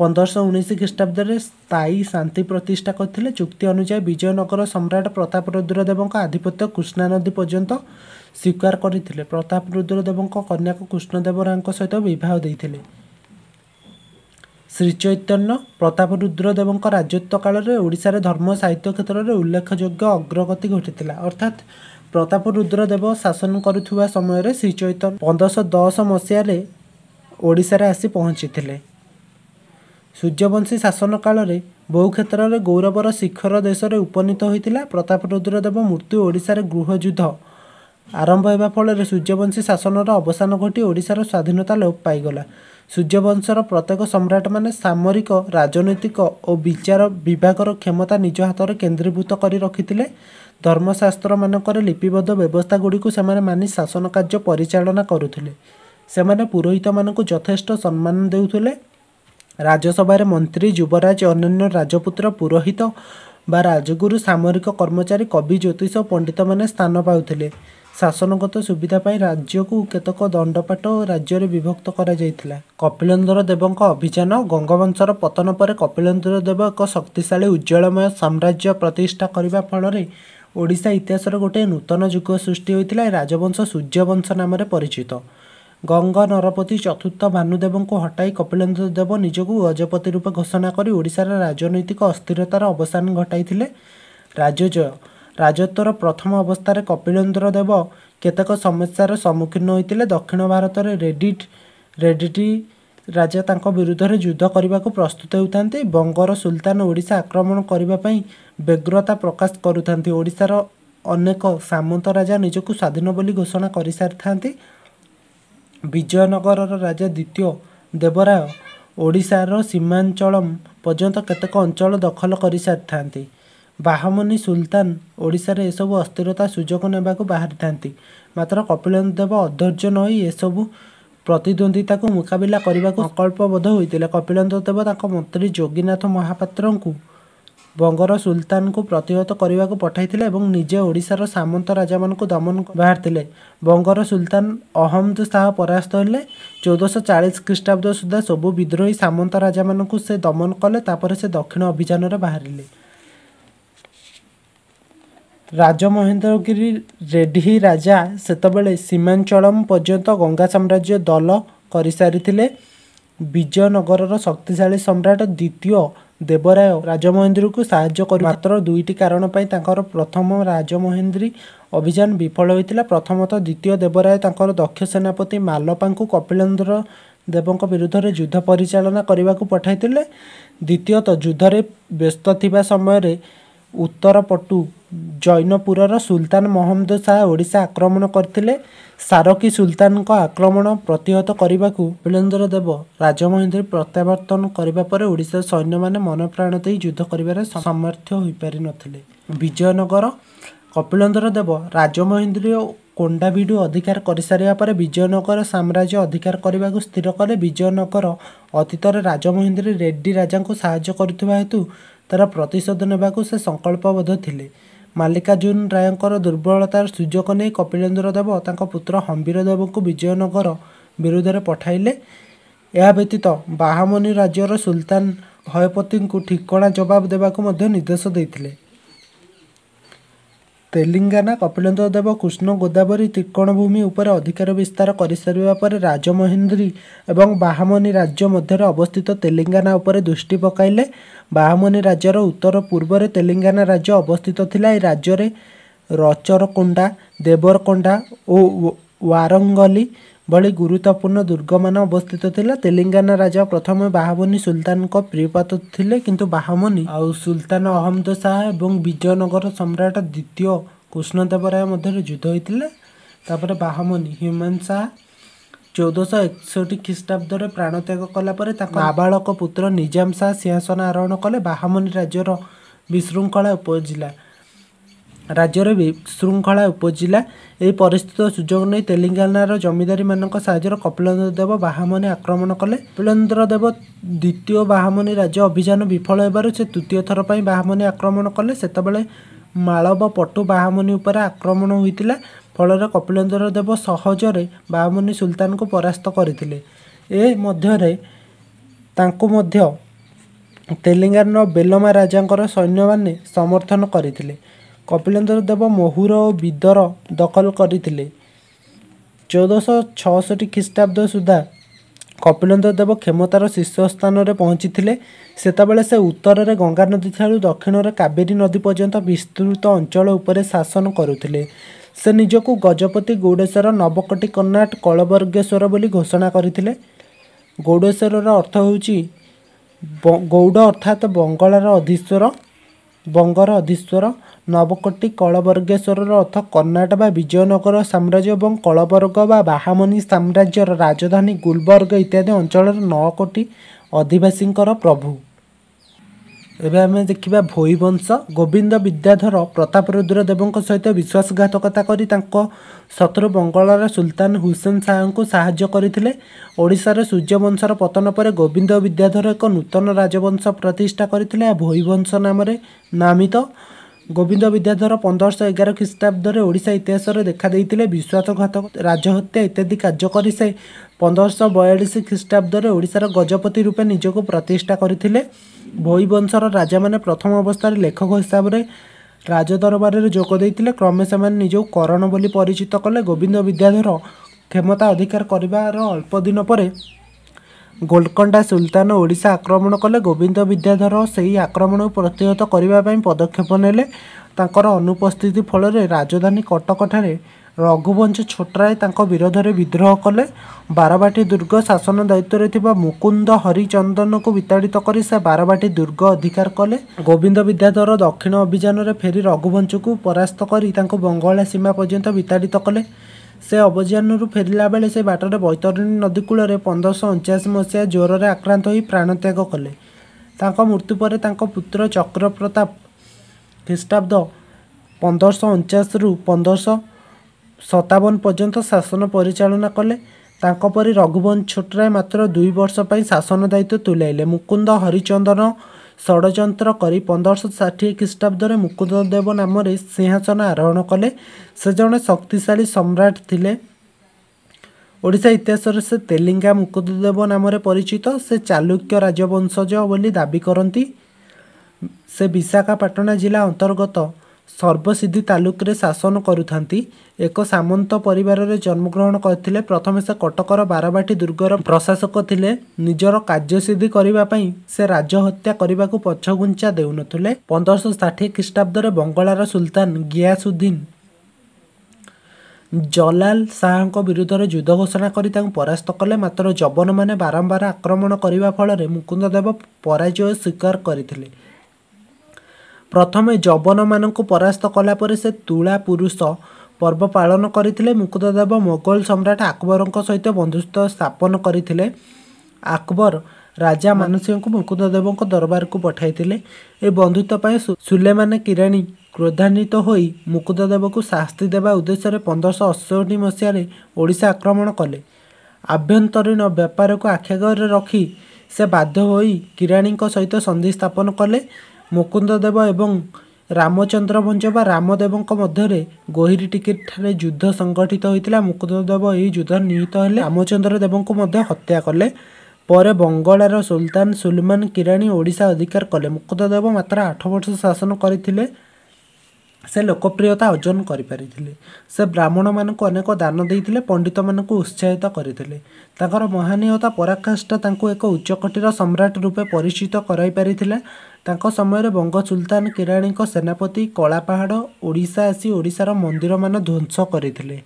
Speaker 1: ପନ୍ଦରଶହ ଉଣେଇଶ ଖ୍ରୀଷ୍ଟାବ୍ଦରେ ସ୍ଥାୟୀ ଶାନ୍ତି ପ୍ରତିଷ୍ଠା କରିଥିଲେ ଚୁକ୍ତି ଅନୁଯାୟୀ ବିଜୟନଗର ସମ୍ରାଟ ପ୍ରତାପ ରୁଦ୍ରଦେବଙ୍କ ଆଧିପତ୍ୟ କୃଷ୍ଣା ନଦୀ ପର୍ଯ୍ୟନ୍ତ ସ୍ୱୀକାର କରିଥିଲେ ପ୍ରତାପ ରୁଦ୍ରଦେବଙ୍କ କନ୍ୟାକୁ କୃଷ୍ଣଦେବରାୟଙ୍କ ସହିତ ବିବାହ ଦେଇଥିଲେ ଶ୍ରୀ ଚୈତନ୍ୟ ପ୍ରତାପ ରୁଦ୍ରଦେବଙ୍କ ରାଜତ୍ୱ କାଳରେ ଓଡ଼ିଶାରେ ଧର୍ମ ସାହିତ୍ୟ କ୍ଷେତ୍ରରେ ଉଲ୍ଲେଖଯୋଗ୍ୟ ଅଗ୍ରଗତି ଘଟିଥିଲା ଅର୍ଥାତ୍ ପ୍ରତାପ ରୁଦ୍ରଦେବ ଶାସନ କରୁଥିବା ସମୟରେ ଶ୍ରୀଚୈତନ ପନ୍ଦରଶହ ଦଶ ମସିହାରେ ଓଡ଼ିଶାରେ ଆସି ପହଞ୍ଚିଥିଲେ ସୂର୍ଯ୍ୟବଂଶୀ ଶାସନ କାଳରେ ବହୁ କ୍ଷେତ୍ରରେ ଗୌରବର ଶିଖର ଦେଶରେ ଉପନୀତ ହୋଇଥିଲା ପ୍ରତାପ ରୁଦ୍ରଦେବ ମୃତ୍ୟୁ ଓଡ଼ିଶାରେ ଗୃହଯୁଦ୍ଧ ଆରମ୍ଭ ହେବା ଫଳରେ ସୂର୍ଯ୍ୟବଂଶୀ ଶାସନର ଅବସାନ ଘଟି ଓଡ଼ିଶାର ସ୍ୱାଧୀନତା ଲୋପ ପାଇଗଲା ସୂର୍ଯ୍ୟବଂଶର ପ୍ରତ୍ୟେକ ସମ୍ରାଟମାନେ ସାମରିକ ରାଜନୈତିକ ଓ ବିଚାର ବିଭାଗର କ୍ଷମତା ନିଜ ହାତରେ କେନ୍ଦ୍ରୀଭୂତ କରି ରଖିଥିଲେ ଧର୍ମଶାସ୍ତ୍ରମାନଙ୍କର ଲିପିବଦ୍ଧ ବ୍ୟବସ୍ଥା ଗୁଡ଼ିକୁ ସେମାନେ ମାନି ଶାସନ କାର୍ଯ୍ୟ ପରିଚାଳନା କରୁଥିଲେ ସେମାନେ ପୁରୋହିତମାନଙ୍କୁ ଯଥେଷ୍ଟ ସମ୍ମାନ ଦେଉଥିଲେ ରାଜ୍ୟସଭାରେ ମନ୍ତ୍ରୀ ଯୁବରାଜ ଅନ୍ୟାନ୍ୟ ରାଜପୁତ୍ର ପୁରୋହିତ ବା ରାଜଗୁରୁ ସାମରିକ କର୍ମଚାରୀ କବି ଜ୍ୟୋତିଷ ପଣ୍ଡିତମାନେ ସ୍ଥାନ ପାଉଥିଲେ ଶାସନଗତ ସୁବିଧା ପାଇଁ ରାଜ୍ୟକୁ କେତେକ ଦଣ୍ଡପାଠ ରାଜ୍ୟରେ ବିଭକ୍ତ କରାଯାଇଥିଲା କପିଳେନ୍ଦ୍ର ଦେବଙ୍କ ଅଭିଯାନ ଗଙ୍ଗବଂଶର ପତନ ପରେ କପିଳେନ୍ଦ୍ର ଦେବ ଏକ ଶକ୍ତିଶାଳୀ ଉଜ୍ଜଳମୟ ସାମ୍ରାଜ୍ୟ ପ୍ରତିଷ୍ଠା କରିବା ଫଳରେ ଓଡ଼ିଶା ଇତିହାସର ଗୋଟିଏ ନୂତନ ଯୁଗ ସୃଷ୍ଟି ହୋଇଥିଲା ରାଜବଂଶ ସୂର୍ଯ୍ୟବଂଶ ନାମରେ ପରିଚିତ ଗଙ୍ଗ ନରପତି ଚତୁର୍ଥ ଭାନୁଦେବଙ୍କୁ ହଟାଇ କପିଳେନ୍ଦ୍ର ଦେବ ନିଜକୁ ଗଜପତି ରୂପେ ଘୋଷଣା କରି ଓଡ଼ିଶାର ରାଜନୈତିକ ଅସ୍ଥିରତାର ଅବସାନ ଘଟାଇଥିଲେ ରାଜଜ ରାଜତ୍ୱର ପ୍ରଥମ ଅବସ୍ଥାରେ କପିଳେନ୍ଦ୍ର ଦେବ କେତେକ ସମସ୍ୟାର ସମ୍ମୁଖୀନ ହୋଇଥିଲେ ଦକ୍ଷିଣ ଭାରତରେ ରେଡ଼ିଟ୍ ରେଡ଼ିଟି ରାଜା ତାଙ୍କ ବିରୁଦ୍ଧରେ ଯୁଦ୍ଧ କରିବାକୁ ପ୍ରସ୍ତୁତ ହେଉଥାନ୍ତି ବଙ୍ଗର ସୁଲତାନ ଓଡ଼ିଶା ଆକ୍ରମଣ କରିବା ପାଇଁ ବ୍ୟଗ୍ରତା ପ୍ରକାଶ କରୁଥାନ୍ତି ଓଡ଼ିଶାର ଅନେକ ସାମନ୍ତ ରାଜା ନିଜକୁ ସ୍ୱାଧୀନ ବୋଲି ଘୋଷଣା କରିସାରିଥାନ୍ତି ବିଜୟନଗରର ରାଜା ଦ୍ୱିତୀୟ ଦେବରାୟ ଓଡ଼ିଶାର ସୀମାଞ୍ଚଳ ପର୍ଯ୍ୟନ୍ତ କେତେକ ଅଞ୍ଚଳ ଦଖଲ କରିସାରିଥାନ୍ତି ବାହାମନି ସୁଲତାନ ଓଡ଼ିଶାରେ ଏସବୁ ଅସ୍ଥିରତା ସୁଯୋଗ ନେବାକୁ ବାହାରିଥାନ୍ତି ମାତ୍ର କପିଳନ୍ଦେବ ଅଧୈର୍ଯ୍ୟ ନ ହୋଇ ଏସବୁ ପ୍ରତିଦ୍ୱନ୍ଦ୍ୱିତାକୁ ମୁକାବିଲା କରିବାକୁ ସଂକଳ୍ପବଦ୍ଧ ହୋଇଥିଲେ କପିଳନ୍ଦ ଦେବ ତାଙ୍କ ମନ୍ତ୍ରୀ ଯୋଗୀନାଥ ମହାପାତ୍ରଙ୍କୁ ବଙ୍ଗର ସୁଲତାନଙ୍କୁ ପ୍ରତିହତ କରିବାକୁ ପଠାଇଥିଲେ ଏବଂ ନିଜେ ଓଡ଼ିଶାର ସାମନ୍ତ ରାଜାମାନଙ୍କୁ ଦମନ ବାହାରିଥିଲେ ବଙ୍ଗର ସୁଲତାନ ଅହମ୍ମଦ ଶାହ ପରାସ୍ତ ହେଲେ ଚଉଦଶହ ଚାଳିଶ ଖ୍ରୀଷ୍ଟାବ୍ଦ ସୁଦ୍ଧା ସବୁ ବିଦ୍ରୋହୀ ସାମନ୍ତ ରାଜାମାନଙ୍କୁ ସେ ଦମନ କଲେ ତାପରେ ସେ ଦକ୍ଷିଣ ଅଭିଯାନରେ ବାହାରିଲେ ରାଜମହେନ୍ଦ୍ରଗିରି ରେଢ଼ି ରାଜା ସେତେବେଳେ ସୀମାଞ୍ଚଳମ୍ ପର୍ଯ୍ୟନ୍ତ ଗଙ୍ଗା ସାମ୍ରାଜ୍ୟ ଦଲ କରିସାରିଥିଲେ ବିଜୟନଗରର ଶକ୍ତିଶାଳୀ ସମ୍ରାଟ ଦ୍ୱିତୀୟ ଦେବରାୟ ରାଜମହେନ୍ଦ୍ରୀକୁ ସାହାଯ୍ୟ କରି ମାତ୍ର ଦୁଇଟି କାରଣ ପାଇଁ ତାଙ୍କର ପ୍ରଥମ ରାଜମହେନ୍ଦ୍ରୀ ଅଭିଯାନ ବିଫଳ ହୋଇଥିଲା ପ୍ରଥମତଃ ଦ୍ୱିତୀୟ ଦେବରାୟ ତାଙ୍କର ଦକ୍ଷ ସେନାପତି ମାଲପାଙ୍କୁ କପିଳେନ୍ଦ୍ର ଦେବଙ୍କ ବିରୁଦ୍ଧରେ ଯୁଦ୍ଧ ପରିଚାଳନା କରିବାକୁ ପଠାଇଥିଲେ ଦ୍ୱିତୀୟତଃ ଯୁଦ୍ଧରେ ବ୍ୟସ୍ତ ଥିବା ସମୟରେ ଉତ୍ତର ପଟୁ ଜୈନପୁରର ସୁଲତାନ ମହମ୍ମଦ ଶାହ ଓଡ଼ିଶା ଆକ୍ରମଣ କରିଥିଲେ ସାରକୀ ସୁଲତାନଙ୍କ ଆକ୍ରମଣ ପ୍ରତିହତ କରିବାକୁ ବିଳେନ୍ଦ୍ର ଦେବ ରାଜମହେନ୍ଦ୍ରୀ ପ୍ରତ୍ୟାବର୍ତ୍ତନ କରିବା ପରେ ଓଡ଼ିଶାର ସୈନ୍ୟମାନେ ମନପ୍ରାଣ ଦେଇ ଯୁଦ୍ଧ କରିବାରେ ସମର୍ଥ୍ୟ ହୋଇପାରିନଥିଲେ ବିଜୟନଗର କପିଳେନ୍ଦ୍ର ଦେବ ରାଜମହେନ୍ଦ୍ରୀ ଓ କୋଣ୍ଡାଭିଡ଼ୁ ଅଧିକାର କରିସାରିବା ପରେ ବିଜୟନଗର ସାମ୍ରାଜ୍ୟ ଅଧିକାର କରିବାକୁ ସ୍ଥିର କଲେ ବିଜୟନଗର ଅତୀତରେ ରାଜମହେନ୍ଦ୍ରୀ ରେଡ୍ଡି ରାଜାଙ୍କୁ ସାହାଯ୍ୟ କରୁଥିବା ହେତୁ ତା'ର ପ୍ରତିଶୋଧ ନେବାକୁ ସେ ସଂକଳ୍ପବଦ୍ଧ ଥିଲେ ମାଲିକାର୍ଜୁନ ରାୟଙ୍କର ଦୁର୍ବଳତାର ସୁଯୋଗ ନେଇ କପିଳେନ୍ଦ୍ର ଦେବ ତାଙ୍କ ପୁତ୍ର ହମ୍ବୀର ଦେବଙ୍କୁ ବିଜୟନଗର ବିରୁଦ୍ଧରେ ପଠାଇଲେ ଏହା ବ୍ୟତୀତ ବାହାମନି ରାଜ୍ୟର ସୁଲତାନ ଭୟପତିଙ୍କୁ ଠିକଣା ଜବାବ ଦେବାକୁ ମଧ୍ୟ ନିର୍ଦ୍ଦେଶ ଦେଇଥିଲେ ତେଲେଙ୍ଗାନା କପିଳେନ୍ଦ୍ର ଦେବ କୃଷ୍ଣ ଗୋଦାବରୀ ତ୍ରିକୋଣଭୂମି ଉପରେ ଅଧିକାର ବିସ୍ତାର କରିସାରିବା ପରେ ରାଜମହେନ୍ଦ୍ରୀ ଏବଂ ବାହାମନି ରାଜ୍ୟ ମଧ୍ୟରେ ଅବସ୍ଥିତ ତେଲେଙ୍ଗାନା ଉପରେ ଦୃଷ୍ଟି ପକାଇଲେ ବାହାମନି ରାଜ୍ୟର ଉତ୍ତର ପୂର୍ବରେ ତେଲେଙ୍ଗାନା ରାଜ୍ୟ ଅବସ୍ଥିତ ଥିଲା ଏହି ରାଜ୍ୟରେ ରଚରକୋଣ୍ଡା ଦେବରକୋଣ୍ଡା ଓ ୱାରଙ୍ଗଲି ଭଳି ଗୁରୁତ୍ୱପୂର୍ଣ୍ଣ ଦୁର୍ଗମାନ ଅବସ୍ଥିତ ଥିଲା ତେଲେଙ୍ଗାନା ରାଜା ପ୍ରଥମେ ବାହାବନୀ ସୁଲତାନଙ୍କ ପ୍ରିୟପାତ୍ର ଥିଲେ କିନ୍ତୁ ବାହାମନୀ ଆଉ ସୁଲତାନ ଅହମ୍ମଦ ଶାହା ଏବଂ ବିଜୟନଗର ସମ୍ରାଟ ଦ୍ୱିତୀୟ କୃଷ୍ଣଦେବରାୟ ମଧ୍ୟରେ ଯୁଦ୍ଧ ହୋଇଥିଲା ତାପରେ ବାହାମନୀ ହ୍ୟୁମାନ ଶାହା ଚଉଦଶହ ଏକଷଠି ଖ୍ରୀଷ୍ଟାବ୍ଦରେ ପ୍ରାଣତ୍ୟାଗ କଲା ପରେ ତାଙ୍କ ନାବାଳକ ପୁତ୍ର ନିଜାମ ଶାହା ସିଂହାସନ ଆରୋହଣ କଲେ ବାହାମନୀ ରାଜ୍ୟର ବିଶୃଙ୍ଖଳା ଉପଜିଲା ରାଜ୍ୟର ବିଶୃଙ୍ଖଳା ଉପଜିଲା ଏହି ପରିସ୍ଥିତିର ସୁଯୋଗ ନେଇ ତେଲେଙ୍ଗାନାର ଜମିଦାରୀମାନଙ୍କ ସାହାଯ୍ୟରେ କପିଳେନ୍ଦ୍ର ଦେବ ବାହାମନି ଆକ୍ରମଣ କଲେ କପିଳେନ୍ଦ୍ର ଦେବ ଦ୍ୱିତୀୟ ବାହାମନି ରାଜ୍ୟ ଅଭିଯାନ ବିଫଳ ହେବାରୁ ସେ ତୃତୀୟ ଥର ପାଇଁ ବାହାମନି ଆକ୍ରମଣ କଲେ ସେତେବେଳେ ମାଳବ ପଟୁ ବାହାମନି ଉପରେ ଆକ୍ରମଣ ହୋଇଥିଲା ଫଳରେ କପିଳେନ୍ଦ୍ର ଦେବ ସହଜରେ ବାହାମନି ସୁଲତାନଙ୍କୁ ପରାସ୍ତ କରିଥିଲେ ଏ ମଧ୍ୟରେ ତାଙ୍କୁ ମଧ୍ୟ ତେଲେଙ୍ଗାନାର ବେଲମା ରାଜାଙ୍କର ସୈନ୍ୟମାନେ ସମର୍ଥନ କରିଥିଲେ କପିଳେନ୍ଦ୍ର ଦେବ ମହୁର ଓ ବିଦର ଦଖଲ କରିଥିଲେ ଚଉଦଶହ ଛଅଷଠି ଖ୍ରୀଷ୍ଟାବ୍ଦ ସୁଦ୍ଧା କପିଳେନ୍ଦ୍ର ଦେବ କ୍ଷମତାର ଶୀର୍ଷ ସ୍ଥାନରେ ପହଞ୍ଚିଥିଲେ ସେତେବେଳେ ସେ ଉତ୍ତରରେ ଗଙ୍ଗା ନଦୀ ଠାରୁ ଦକ୍ଷିଣରେ କାବେରୀ ନଦୀ ପର୍ଯ୍ୟନ୍ତ ବିସ୍ତୃତ ଅଞ୍ଚଳ ଉପରେ ଶାସନ କରୁଥିଲେ ସେ ନିଜକୁ ଗଜପତି ଗୌଡ଼େଶ୍ୱର ନବକଟି କର୍ଣ୍ଣାଟ କଳବର୍ଗେଶ୍ୱର ବୋଲି ଘୋଷଣା କରିଥିଲେ ଗୌଡ଼େଶ୍ୱରର ଅର୍ଥ ହେଉଛି ଗୌଡ଼ ଅର୍ଥାତ୍ ବଙ୍ଗଳାର ଅଧୀଶ୍ୱର ବଙ୍ଗର ଅଧୀଶ୍ୱର ନବକଟି କଳବର୍ଗେଶ୍ୱରର ଅର୍ଥ କର୍ଣ୍ଣାଟ ବା ବିଜୟନଗର ସାମ୍ରାଜ୍ୟ ଏବଂ କଳବର୍ଗ ବା ବାହାମନି ସାମ୍ରାଜ୍ୟର ରାଜଧାନୀ ଗୁଲବର୍ଗ ଇତ୍ୟାଦି ଅଞ୍ଚଳର ନଅ କୋଟି ଅଧିବାସୀଙ୍କର ପ୍ରଭୁ ଏବେ ଆମେ ଦେଖିବା ଭୋଇ ବଂଶ ଗୋବିନ୍ଦ ବିଦ୍ୟାଧର ପ୍ରତାପ ରୁଦ୍ର ଦେବଙ୍କ ସହିତ ବିଶ୍ୱାସଘାତକତା କରି ତାଙ୍କ ଶତ୍ରୁ ବଙ୍ଗଳାର ସୁଲତାନ ହୁସେନ ଶାହାଙ୍କୁ ସାହାଯ୍ୟ କରିଥିଲେ ଓଡ଼ିଶାର ସୂର୍ଯ୍ୟବଂଶର ପତନ ପରେ ଗୋବିନ୍ଦ ବିଦ୍ୟାଧର ଏକ ନୂତନ ରାଜବଂଶ ପ୍ରତିଷ୍ଠା କରିଥିଲେ ଭୋଇ ବଂଶ ନାମରେ ନାମିତ গোবিন্দ বিদ্যাধর পনেরোশো এগারো খ্রিস্টাব্দরে ওড়িশা ইতিহাসরে দেখা দিয়েছিল বিশ্বাসঘাতক রাজহত্যা ইত্যাদি কার্য করে সে পনেরোশো বয়ালিশ খ্রিস্টাব্দরে ওড়িশার গজপতি রূপে নিজকে প্রতিষ্ঠা করে ভোই বংশর রাজা মানে প্রথম অবস্থায় লেখক হিসাবে রাজদরবারের যোগ দিয়ে ক্রমে সে নিজকে করণ বলে পরিচিত কলে গোবিন্দ বিদ্যাধর ক্ষমতা অধিকার করবার অল্প দিন পরে ଗୋଲକଣ୍ଡା ସୁଲତାନ ଓଡ଼ିଶା ଆକ୍ରମଣ କଲେ ଗୋବିନ୍ଦ ବିଦ୍ୟାଧର ସେହି ଆକ୍ରମଣକୁ ପ୍ରତିହତ କରିବା ପାଇଁ ପଦକ୍ଷେପ ନେଲେ ତାଙ୍କର ଅନୁପସ୍ଥିତି ଫଳରେ ରାଜଧାନୀ କଟକଠାରେ ରଘୁବଂଶ ଛୋଟରାୟ ତାଙ୍କ ବିରୋଧରେ ବିଦ୍ରୋହ କଲେ ବାରବାଟୀ ଦୁର୍ଗ ଶାସନ ଦାୟିତ୍ୱରେ ଥିବା ମୁକୁନ୍ଦ ହରିଚନ୍ଦନକୁ ବିତାଡ଼ିତ କରି ସେ ବାରବାଟୀ ଦୁର୍ଗ ଅଧିକାର କଲେ ଗୋବିନ୍ଦ ବିଦ୍ୟାଧର ଦକ୍ଷିଣ ଅଭିଯାନରେ ଫେରି ରଘୁବଂଶକୁ ପରାସ୍ତ କରି ତାଙ୍କୁ ବଙ୍ଗଳା ସୀମା ପର୍ଯ୍ୟନ୍ତ ବିତାଡ଼ିତ କଲେ ସେ ଅବଜାନରୁ ଫେରିଲା ବେଳେ ସେ ବାଟରେ ବୈତରଣୀ ନଦୀ କୂଳରେ ପନ୍ଦରଶହ ଅଣଚାଶ ମସିହା ଜ୍ୱରରେ ଆକ୍ରାନ୍ତ ହୋଇ ପ୍ରାଣତ୍ୟାଗ କଲେ ତାଙ୍କ ମୃତ୍ୟୁ ପରେ ତାଙ୍କ ପୁତ୍ର ଚକ୍ରପ୍ରତାପ ଖ୍ରୀଷ୍ଟାବ୍ଦ ପନ୍ଦରଶହ ଅଣଚାଶରୁ ପନ୍ଦରଶହ ସତାବନ ପର୍ଯ୍ୟନ୍ତ ଶାସନ ପରିଚାଳନା କଲେ ତାଙ୍କ ପରି ରଘୁବଂଶ ଛୋଟରାୟ ମାତ୍ର ଦୁଇ ବର୍ଷ ପାଇଁ ଶାସନ ଦାୟିତ୍ୱ ତୁଲାଇଲେ ମୁକୁନ୍ଦ ହରିଚନ୍ଦନ ଷଡ଼ଯନ୍ତ୍ର କରି ପନ୍ଦରଶହ ଷାଠିଏ ଖ୍ରୀଷ୍ଟାବ୍ଦରେ ମୁକୁନ୍ଦଦେବ ନାମରେ ସିଂହାସନ ଆରୋହଣ କଲେ ସେ ଜଣେ ଶକ୍ତିଶାଳୀ ସମ୍ରାଟ ଥିଲେ ଓଡ଼ିଶା ଇତିହାସରେ ସେ ତେଲିଙ୍ଗା ମୁକୁନ୍ଦଦେବ ନାମରେ ପରିଚିତ ସେ ଚାଲୁକ୍ୟ ରାଜବଂଶଜ ବୋଲି ଦାବି କରନ୍ତି ସେ ବିଶାଖାପାଟଣା ଜିଲ୍ଲା ଅନ୍ତର୍ଗତ ସର୍ବସିଦ୍ଧି ତାଲୁକରେ ଶାସନ କରୁଥାନ୍ତି ଏକ ସାମନ୍ତ ପରିବାରରେ ଜନ୍ମଗ୍ରହଣ କରିଥିଲେ ପ୍ରଥମେ ସେ କଟକର ବାରବାଟୀ ଦୁର୍ଗର ପ୍ରଶାସକ ଥିଲେ ନିଜର କାର୍ଯ୍ୟସିଦ୍ଧି କରିବା ପାଇଁ ସେ ରାଜହତ୍ୟା କରିବାକୁ ପଛଘୁଞ୍ଚା ଦେଉନଥିଲେ ପନ୍ଦରଶହ ଷାଠିଏ ଖ୍ରୀଷ୍ଟାବ୍ଦରେ ବଙ୍ଗଳାର ସୁଲତାନ ଗିଆସୁଦ୍ଦିନ ଜଲାଲ ଶାହାଙ୍କ ବିରୁଦ୍ଧରେ ଯୁଦ୍ଧ ଘୋଷଣା କରି ତାଙ୍କୁ ପରାସ୍ତ କଲେ ମାତ୍ର ଯବନମାନେ ବାରମ୍ବାର ଆକ୍ରମଣ କରିବା ଫଳରେ ମୁକୁନ୍ଦ ଦେବ ପରାଜୟ ସ୍ୱୀକାର କରିଥିଲେ ପ୍ରଥମେ ଯବନମାନଙ୍କୁ ପରାସ୍ତ କଲାପରେ ସେ ତୁଳା ପୁରୁଷ ପର୍ବ ପାଳନ କରିଥିଲେ ମୁକୁଦେବ ମୋଗଲ ସମ୍ରାଟ ଆକବରଙ୍କ ସହିତ ବନ୍ଧୁତ୍ୱ ସ୍ଥାପନ କରିଥିଲେ ଆକବର ରାଜା ମାନସିଂହଙ୍କୁ ମୁକୁଦେବଙ୍କ ଦରବାରକୁ ପଠାଇଥିଲେ ଏ ବନ୍ଧୁତ୍ୱ ପାଇଁ ସୁଲେମାନେ କିରାଣୀ କ୍ରୋଧାନ୍ୱିତ ହୋଇ ମୁକୁଦେବକୁ ଶାସ୍ତି ଦେବା ଉଦ୍ଦେଶ୍ୟରେ ପନ୍ଦରଶହ ଅଷଠି ମସିହାରେ ଓଡ଼ିଶା ଆକ୍ରମଣ କଲେ ଆଭ୍ୟନ୍ତରୀଣ ବେପାରକୁ ଆଖ୍ୟାଗରେ ରଖି ସେ ବାଧ୍ୟ ହୋଇ କିରାଣୀଙ୍କ ସହିତ ସନ୍ଧି ସ୍ଥାପନ କଲେ ମୁକୁନ୍ଦ ଦେବ ଏବଂ ରାମଚନ୍ଦ୍ର ବଞ୍ଚ ବା ରାମଦେବଙ୍କ ମଧ୍ୟରେ ଗୋହିରି ଟିକେଟ୍ଠାରେ ଯୁଦ୍ଧ ସଂଗଠିତ ହୋଇଥିଲା ମୁକୁନ୍ଦଦେବ ଏହି ଯୁଦ୍ଧ ନିହିତ ହେଲେ ରାମଚନ୍ଦ୍ର ଦେବଙ୍କୁ ମଧ୍ୟ ହତ୍ୟା କଲେ ପରେ ବଙ୍ଗଳାର ସୁଲତାନ ସୁଲମାନ କିରାଣୀ ଓଡ଼ିଶା ଅଧିକାର କଲେ ମୁକୁନ୍ଦଦେବ ମାତ୍ର ଆଠ ବର୍ଷ ଶାସନ କରିଥିଲେ ସେ ଲୋକପ୍ରିୟତା ଅର୍ଜନ କରିପାରିଥିଲେ ସେ ବ୍ରାହ୍ମଣମାନଙ୍କୁ ଅନେକ ଦାନ ଦେଇଥିଲେ ପଣ୍ଡିତମାନଙ୍କୁ ଉତ୍ସାହିତ କରିଥିଲେ ତାଙ୍କର ମହାନୀୟତା ପରାକାଷ୍ଠା ତାଙ୍କୁ ଏକ ଉଚ୍ଚକୋଟୀର ସମ୍ରାଟ ରୂପେ ପରିଚିତ କରାଇ ପାରିଥିଲା ତାଙ୍କ ସମୟରେ ବଙ୍ଗ ସୁଲତାନ କିରାଣୀଙ୍କ ସେନାପତି କଳାପାହାଡ଼ ଓଡ଼ିଶା ଆସି ଓଡ଼ିଶାର ମନ୍ଦିରମାନ ଧ୍ୱଂସ କରିଥିଲେ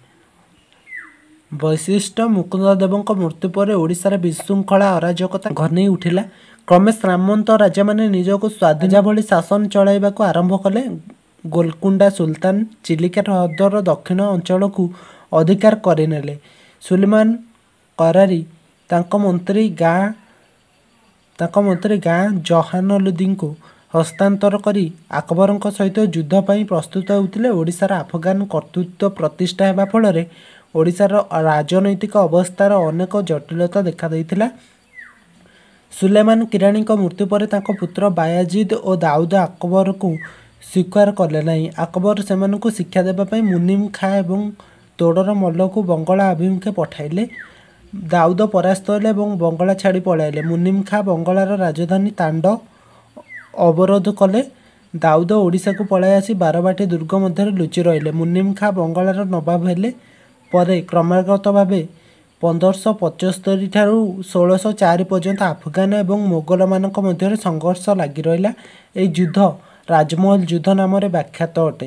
Speaker 1: ବୈଶିଷ୍ଟ ମୁକୁନ୍ଦ ଦେବଙ୍କ ମୃତ୍ୟୁ ପରେ ଓଡ଼ିଶାରେ ବିଶୃଙ୍ଖଳା ଅରାଜକତା ଘନେଇ ଉଠିଲା କ୍ରମେ ଶ୍ରାମନ୍ତ ରାଜାମାନେ ନିଜକୁ ସ୍ୱାଧୀନତା ଭଳି ଶାସନ ଚଳାଇବାକୁ ଆରମ୍ଭ କଲେ ଗୋଲକୁଣ୍ଡା ସୁଲତାନ ଚିଲିକା ହ୍ରଦର ଦକ୍ଷିଣ ଅଞ୍ଚଳକୁ ଅଧିକାର କରିନେଲେ ସୁଲମାନ କରାରୀ ତାଙ୍କ ମନ୍ତ୍ରୀ ଗାଁ ତାଙ୍କ ମତରେ ଗାଁ ଜହାନଲୁଦ୍ଦିଙ୍କୁ ହସ୍ତାନ୍ତର କରି ଆକବରଙ୍କ ସହିତ ଯୁଦ୍ଧ ପାଇଁ ପ୍ରସ୍ତୁତ ହେଉଥିଲେ ଓଡ଼ିଶାର ଆଫଗାନ କର୍ତ୍ତୃତ୍ୱ ପ୍ରତିଷ୍ଠା ହେବା ଫଳରେ ଓଡ଼ିଶାର ରାଜନୈତିକ ଅବସ୍ଥାର ଅନେକ ଜଟିଳତା ଦେଖାଦେଇଥିଲା ସୁଲେମାନ କିରାଣୀଙ୍କ ମୃତ୍ୟୁ ପରେ ତାଙ୍କ ପୁତ୍ର ବାୟାଜିଦ୍ ଓ ଦାଉଦ ଆକବରକୁ ସ୍ୱୀକାର କଲେ ନାହିଁ ଆକବର ସେମାନଙ୍କୁ ଶିକ୍ଷା ଦେବା ପାଇଁ ମୁନିମ୍ ଖାଁ ଏବଂ ତୋଡ଼ର ମଲ୍ଲକୁ ବଙ୍ଗଳା ଅଭିମୁଖେ ପଠାଇଲେ ଦାଉଦ ପରାସ୍ତ ହେଲେ ଏବଂ ବଙ୍ଗଳା ଛାଡ଼ି ପଳାଇଲେ ମୁନିମ୍ ଖା ବଙ୍ଗଳାର ରାଜଧାନୀ ତାଣ୍ଡ ଅବରୋଧ କଲେ ଦାଉଦ ଓଡ଼ିଶାକୁ ପଳାଇ ଆସି ବାରବାଟୀ ଦୁର୍ଗ ମଧ୍ୟରେ ଲୁଚି ରହିଲେ ମୁନିମ୍ ଖା ବଙ୍ଗଳାର ନବାବ ହେଲେ ପରେ କ୍ରମାଗତ ଭାବେ ପନ୍ଦରଶହ ପଞ୍ଚସ୍ତରୀ ଠାରୁ ଷୋହଳଶହ ଚାରି ପର୍ଯ୍ୟନ୍ତ ଆଫଗାନ ଏବଂ ମୋଗଲମାନଙ୍କ ମଧ୍ୟରେ ସଂଘର୍ଷ ଲାଗି ରହିଲା ଏହି ଯୁଦ୍ଧ ରାଜମହଲ ଯୁଦ୍ଧ ନାମରେ ବ୍ୟାଖ୍ୟାତ ଅଟେ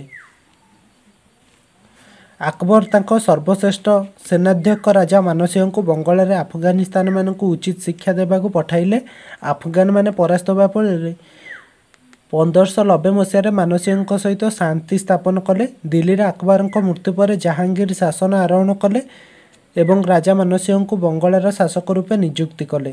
Speaker 1: ଆକବର ତାଙ୍କ ସର୍ବଶ୍ରେଷ୍ଠ ସେନାଧ୍ୟକ୍ଷ ରାଜା ମାନସିଂହଙ୍କୁ ବଙ୍ଗଳାରେ ଆଫଗାନିସ୍ତାନମାନଙ୍କୁ ଉଚିତ ଶିକ୍ଷା ଦେବାକୁ ପଠାଇଲେ ଆଫଗାନମାନେ ପରାସ୍ତ ହେବା ଫଳରେ ପନ୍ଦରଶହ ନବେ ମସିହାରେ ମାନସିଂହଙ୍କ ସହିତ ଶାନ୍ତି ସ୍ଥାପନ କଲେ ଦିଲ୍ଲୀରେ ଆକବରଙ୍କ ମୃତ୍ୟୁ ପରେ ଜାହାଙ୍ଗୀର ଶାସନ ଆରୋହଣ କଲେ ଏବଂ ରାଜା ମାନସିଂହଙ୍କୁ ବଙ୍ଗଳାର ଶାସକ ରୂପେ ନିଯୁକ୍ତି କଲେ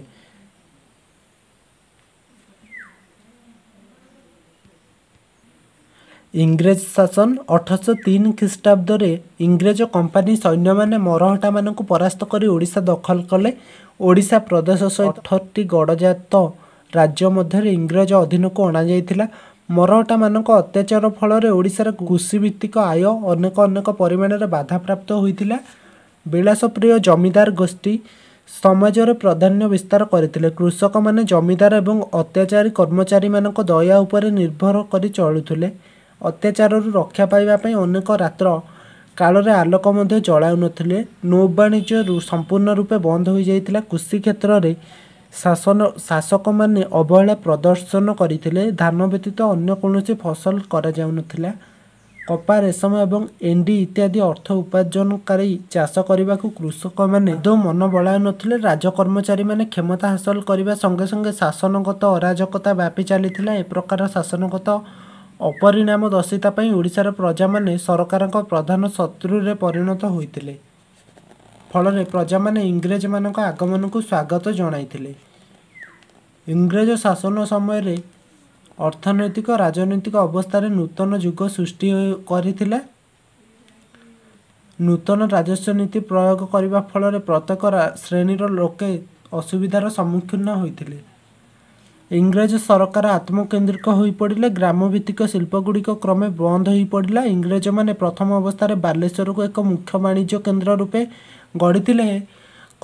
Speaker 1: ଇଂରେଜ ଶାସନ ଅଠରଶହ ତିନି ଖ୍ରୀଷ୍ଟାବ୍ଦରେ ଇଂରେଜ କମ୍ପାନୀ ସୈନ୍ୟମାନେ ମରହଟାମାନଙ୍କୁ ପରାସ୍ତ କରି ଓଡ଼ିଶା ଦଖଲ କଲେ ଓଡ଼ିଶା ପ୍ରଦେଶ ସହିତ ଅଠରଟି ଗଡ଼ଜାତ ରାଜ୍ୟ ମଧ୍ୟରେ ଇଂରେଜ ଅଧୀନକୁ ଅଣାଯାଇଥିଲା ମରହଟାମାନଙ୍କ ଅତ୍ୟାଚାର ଫଳରେ ଓଡ଼ିଶାର କୃଷି ଭିତ୍ତିକ ଆୟ ଅନେକ ଅନେକ ପରିମାଣରେ ବାଧାପ୍ରାପ୍ତ ହୋଇଥିଲା ବିଳାସପ୍ରିୟ ଜମିଦାର ଗୋଷ୍ଠୀ ସମାଜରେ ପ୍ରାଧାନ୍ୟ ବିସ୍ତାର କରିଥିଲେ କୃଷକମାନେ ଜମିଦାର ଏବଂ ଅତ୍ୟାଚାରୀ କର୍ମଚାରୀମାନଙ୍କ ଦୟା ଉପରେ ନିର୍ଭର କରି ଚଳୁଥିଲେ ଅତ୍ୟାଚାରରୁ ରକ୍ଷା ପାଇବା ପାଇଁ ଅନେକ ରାତ୍ର କାଳରେ ଆଲୋକ ମଧ୍ୟ ଜଳାଉନଥିଲେ ନୌ ବାଣିଜ୍ୟରୁ ସମ୍ପୂର୍ଣ୍ଣ ରୂପେ ବନ୍ଦ ହୋଇଯାଇଥିଲା କୃଷି କ୍ଷେତ୍ରରେ ଶାସନ ଶାସକମାନେ ଅବହେଳା ପ୍ରଦର୍ଶନ କରିଥିଲେ ଧାନ ବ୍ୟତୀତ ଅନ୍ୟ କୌଣସି ଫସଲ କରାଯାଉନଥିଲା କପା ରେଶମ ଏବଂ ଏଣ୍ଡି ଇତ୍ୟାଦି ଅର୍ଥ ଉପାର୍ଜନକାରୀ ଚାଷ କରିବାକୁ କୃଷକମାନେ ଯେଉଁ ମନ ବଳାଉନଥିଲେ କର୍ମଚାରୀମାନେ କ୍ଷମତା ହାସଲ କରିବା ସଙ୍ଗେ ସଙ୍ଗେ ଶାସନଗତ ଅରାଜକତା ବ୍ୟାପି ଚାଲିଥିଲା ଏ ପ୍ରକାର ଶାସନଗତ ଅପରିଣାମ ଦର୍ଶିତା ପାଇଁ ଓଡ଼ିଶାର ପ୍ରଜାମାନେ ସରକାରଙ୍କ ପ୍ରଧାନ ଶତ୍ରୁରେ ପରିଣତ ହୋଇଥିଲେ ଫଳରେ ପ୍ରଜାମାନେ ଇଂରେଜମାନଙ୍କ ଆଗମନକୁ ସ୍ୱାଗତ ଜଣାଇଥିଲେ ଇଂରେଜ ଶାସନ ସମୟରେ ଅର୍ଥନୈତିକ ରାଜନୈତିକ ଅବସ୍ଥାରେ ନୂତନ ଯୁଗ ସୃଷ୍ଟି କରିଥିଲା ନୂତନ ରାଜସ୍ୱ ନୀତି ପ୍ରୟୋଗ କରିବା ଫଳରେ ପ୍ରତ୍ୟେକ ଶ୍ରେଣୀର ଲୋକେ ଅସୁବିଧାର ସମ୍ମୁଖୀନ ହୋଇଥିଲେ ଇଂରେଜ ସରକାର ଆତ୍ମକେନ୍ଦ୍ରିକ ହୋଇପଡ଼ିଲେ ଗ୍ରାମଭିତ୍ତିକ ଶିଳ୍ପଗୁଡ଼ିକ କ୍ରମେ ବନ୍ଦ ହୋଇପଡ଼ିଲା ଇଂରେଜମାନେ ପ୍ରଥମ ଅବସ୍ଥାରେ ବାଲେଶ୍ୱରକୁ ଏକ ମୁଖ୍ୟ ବାଣିଜ୍ୟ କେନ୍ଦ୍ର ରୂପେ ଗଢ଼ିଥିଲେ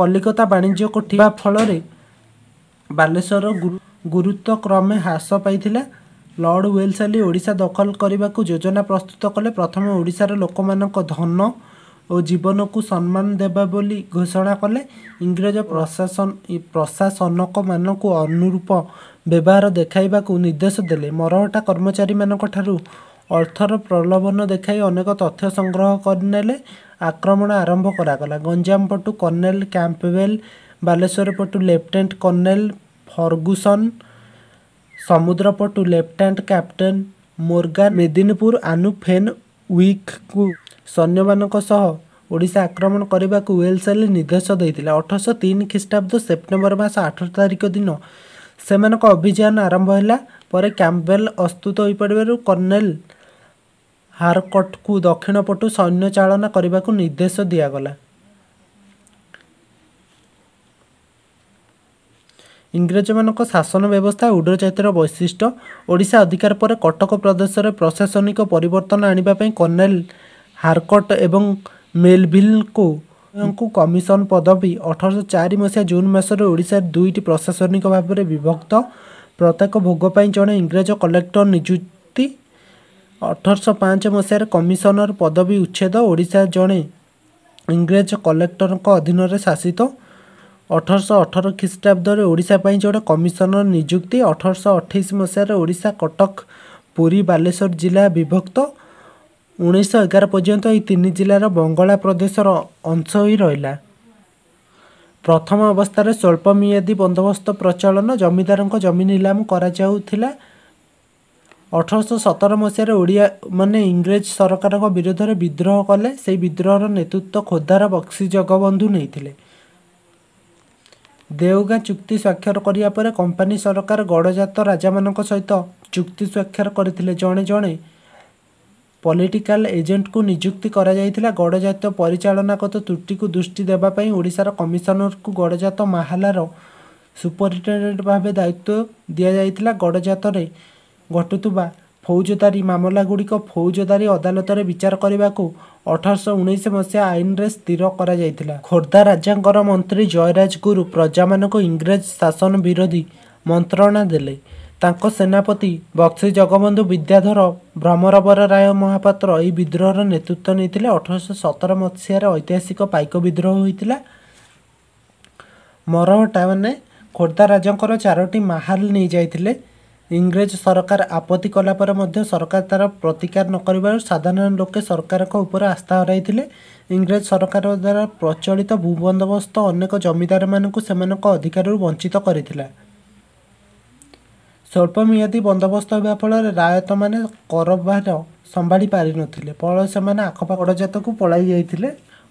Speaker 1: କଲିକତା ବାଣିଜ୍ୟ କୋଠିବା ଫଳରେ ବାଲେଶ୍ୱର ଗୁରୁତ୍ୱ କ୍ରମେ ହ୍ରାସ ପାଇଥିଲା ଲର୍ଡ଼ ୱେଲସାଲି ଓଡ଼ିଶା ଦଖଲ କରିବାକୁ ଯୋଜନା ପ୍ରସ୍ତୁତ କଲେ ପ୍ରଥମେ ଓଡ଼ିଶାର ଲୋକମାନଙ୍କ ଧନ ଓ ଜୀବନକୁ ସମ୍ମାନ ଦେବା ବୋଲି ଘୋଷଣା କଲେ ଇଂରେଜ ପ୍ରଶାସନ ପ୍ରଶାସନକମାନଙ୍କୁ ଅନୁରୂପ ବ୍ୟବହାର ଦେଖାଇବାକୁ ନିର୍ଦ୍ଦେଶ ଦେଲେ ମରହଟା କର୍ମଚାରୀମାନଙ୍କ ଠାରୁ ଅର୍ଥର ପ୍ରଲୋଭନ ଦେଖାଇ ଅନେକ ତଥ୍ୟ ସଂଗ୍ରହ କରିନେଲେ ଆକ୍ରମଣ ଆରମ୍ଭ କରାଗଲା ଗଞ୍ଜାମ ପଟୁ କର୍ଣ୍ଣେଲ କ୍ୟାମ୍ପବେଲ ବାଲେଶ୍ୱର ପଟୁ ଲେଫ୍ଟନାଣ୍ଟ କର୍ଣ୍ଣେଲ ଫର୍ଗୁସନ୍ ସମୁଦ୍ର ପଟୁ ଲେଫ୍ଟନାଣ୍ଟ କ୍ୟାପ୍ଟେନ୍ ମୋର୍ଗାନ ମେଦିନପୁର ଆନୁଫେନ୍ ୱିକ୍କୁ ସୈନ୍ୟମାନଙ୍କ ସହ ଓଡ଼ିଶା ଆକ୍ରମଣ କରିବାକୁ ୱେଲ୍ସେଲି ନିର୍ଦ୍ଦେଶ ଦେଇଥିଲେ ଅଠରଶହ ତିନି ଖ୍ରୀଷ୍ଟାବ୍ଦ ସେପ୍ଟେମ୍ବର ମାସ ଆଠ ତାରିଖ ଦିନ ସେମାନଙ୍କ ଅଭିଯାନ ଆରମ୍ଭ ହେଲା ପରେ କ୍ୟାମ୍ବେଲ୍ ଅସ୍ତୁତ ହୋଇପଡ଼ିବାରୁ କର୍ଣ୍ଣେଲ ହାରକଟ୍କୁ ଦକ୍ଷିଣ ପଟୁ ସୈନ୍ୟ ଚାଳନା କରିବାକୁ ନିର୍ଦ୍ଦେଶ ଦିଆଗଲା ଇଂରେଜମାନଙ୍କ ଶାସନ ବ୍ୟବସ୍ଥା ଉଡ୍ରଜାତିର ବୈଶିଷ୍ଟ୍ୟ ଓଡ଼ିଶା ଅଧିକାର ପରେ କଟକ ପ୍ରଦେଶରେ ପ୍ରଶାସନିକ ପରିବର୍ତ୍ତନ ଆଣିବା ପାଇଁ କର୍ଣ୍ଣେଲ ହାରକଟ ଏବଂ ମେଲଭିଲଙ୍କୁ କମିଶନ ପଦବୀ ଅଠରଶହ ଚାରି ମସିହା ଜୁନ୍ ମାସରେ ଓଡ଼ିଶାରେ ଦୁଇଟି ପ୍ରଶାସନିକ ଭାବରେ ବିଭକ୍ତ ପ୍ରତ୍ୟେକ ଭୋଗ ପାଇଁ ଜଣେ ଇଂରେଜ କଲେକ୍ଟର ନିଯୁକ୍ତି ଅଠରଶହ ପାଞ୍ଚ ମସିହାରେ କମିଶନର ପଦବୀ ଉଚ୍ଛେଦ ଓଡ଼ିଶା ଜଣେ ଇଂରେଜ କଲେକ୍ଟରଙ୍କ ଅଧୀନରେ ଶାସିତ ଅଠରଶହ ଅଠର ଖ୍ରୀଷ୍ଟାବ୍ଦରେ ଓଡ଼ିଶା ପାଇଁ ଜଣେ କମିଶନର ନିଯୁକ୍ତି ଅଠରଶହ ଅଠେଇଶ ମସିହାରେ ଓଡ଼ିଶା କଟକ ପୁରୀ ବାଲେଶ୍ୱର ଜିଲ୍ଲା ବିଭକ୍ତ ଉଣେଇଶହ ଏଗାର ପର୍ଯ୍ୟନ୍ତ ଏହି ତିନି ଜିଲ୍ଲାର ବଙ୍ଗଳା ପ୍ରଦେଶର ଅଂଶ ହୋଇ ରହିଲା ପ୍ରଥମ ଅବସ୍ଥାରେ ସ୍ୱଳ୍ପ ମିଆଦି ବନ୍ଦୋବସ୍ତ ପ୍ରଚଳନ ଜମିଦାରଙ୍କ ଜମି ନିଲାମ କରାଯାଉଥିଲା ଅଠରଶହ ସତର ମସିହାରେ ଓଡ଼ିଆ ମାନେ ଇଂରେଜ ସରକାରଙ୍କ ବିରୋଧରେ ବିଦ୍ରୋହ କଲେ ସେହି ବିଦ୍ରୋହର ନେତୃତ୍ୱ ଖୋର୍ଦ୍ଧାର ବକ୍ସି ଜଗବନ୍ଧୁ ନେଇଥିଲେ ଦେଓଗାଁ ଚୁକ୍ତି ସ୍ୱାକ୍ଷର କରିବା ପରେ କମ୍ପାନୀ ସରକାର ଗଡ଼ଜାତ ରାଜାମାନଙ୍କ ସହିତ ଚୁକ୍ତି ସ୍ୱାକ୍ଷର କରିଥିଲେ ଜଣେ ଜଣେ ପଲିଟିକାଲ ଏଜେଣ୍ଟକୁ ନିଯୁକ୍ତି କରାଯାଇଥିଲା ଗଡ଼ଜାତ ପରିଚାଳନାଗତ ତ୍ରୁଟିକୁ ଦୃଷ୍ଟି ଦେବା ପାଇଁ ଓଡ଼ିଶାର କମିଶନରଙ୍କୁ ଗଡ଼ଜାତ ମାହାଲାର ସୁପରିଟେଣ୍ଡେଣ୍ଟ ଭାବେ ଦାୟିତ୍ୱ ଦିଆଯାଇଥିଲା ଗଡ଼ଜାତରେ ଘଟୁଥିବା ଫୌଜଦାରୀ ମାମଲାଗୁଡ଼ିକ ଫୌଜଦାରୀ ଅଦାଲତରେ ବିଚାର କରିବାକୁ ଅଠରଶହ ଉଣେଇଶ ମସିହା ଆଇନରେ ସ୍ଥିର କରାଯାଇଥିଲା ଖୋର୍ଦ୍ଧା ରାଜାଙ୍କର ମନ୍ତ୍ରୀ ଜୟରାଜ ଗୁରୁ ପ୍ରଜାମାନଙ୍କୁ ଇଂରେଜ ଶାସନ ବିରୋଧୀ ମନ୍ତ୍ରଣା ଦେଲେ ତାଙ୍କ ସେନାପତି ବକ୍ସି ଜଗବନ୍ଧୁ ବିଦ୍ୟାଧର ଭ୍ରମରବର ରାୟ ମହାପାତ୍ର ଏହି ବିଦ୍ରୋହର ନେତୃତ୍ୱ ନେଇଥିଲେ ଅଠରଶହ ସତର ମସିହାରେ ଐତିହାସିକ ପାଇକ ବିଦ୍ରୋହ ହୋଇଥିଲା ମରହଟା ମାନେ ଖୋର୍ଦ୍ଧା ରାଜାଙ୍କର ଚାରୋଟି ମାହାଲ ନେଇଯାଇଥିଲେ ଇଂରେଜ ସରକାର ଆପତ୍ତି କଲାପରେ ମଧ୍ୟ ସରକାର ତା'ର ପ୍ରତିକାର ନ କରିବାରୁ ସାଧାରଣ ଲୋକେ ସରକାରଙ୍କ ଉପରେ ଆସ୍ଥା ହରାଇଥିଲେ ଇଂରେଜ ସରକାର ଦ୍ୱାରା ପ୍ରଚଳିତ ଭୂବନ୍ଦୋବସ୍ତ ଅନେକ ଜମିଦାରମାନଙ୍କୁ ସେମାନଙ୍କ ଅଧିକାରରୁ ବଞ୍ଚିତ କରିଥିଲା ସ୍ୱଳ୍ପ ମିଆଦୀ ବନ୍ଦୋବସ୍ତ ହେବା ଫଳରେ ରାୟତମାନେ କରବାର ସମ୍ଭାଳି ପାରିନଥିଲେ ଫଳରେ ସେମାନେ ଆଖପାଖ ଗଡ଼ଜାତକୁ ପଳାଇ ଯାଇଥିଲେ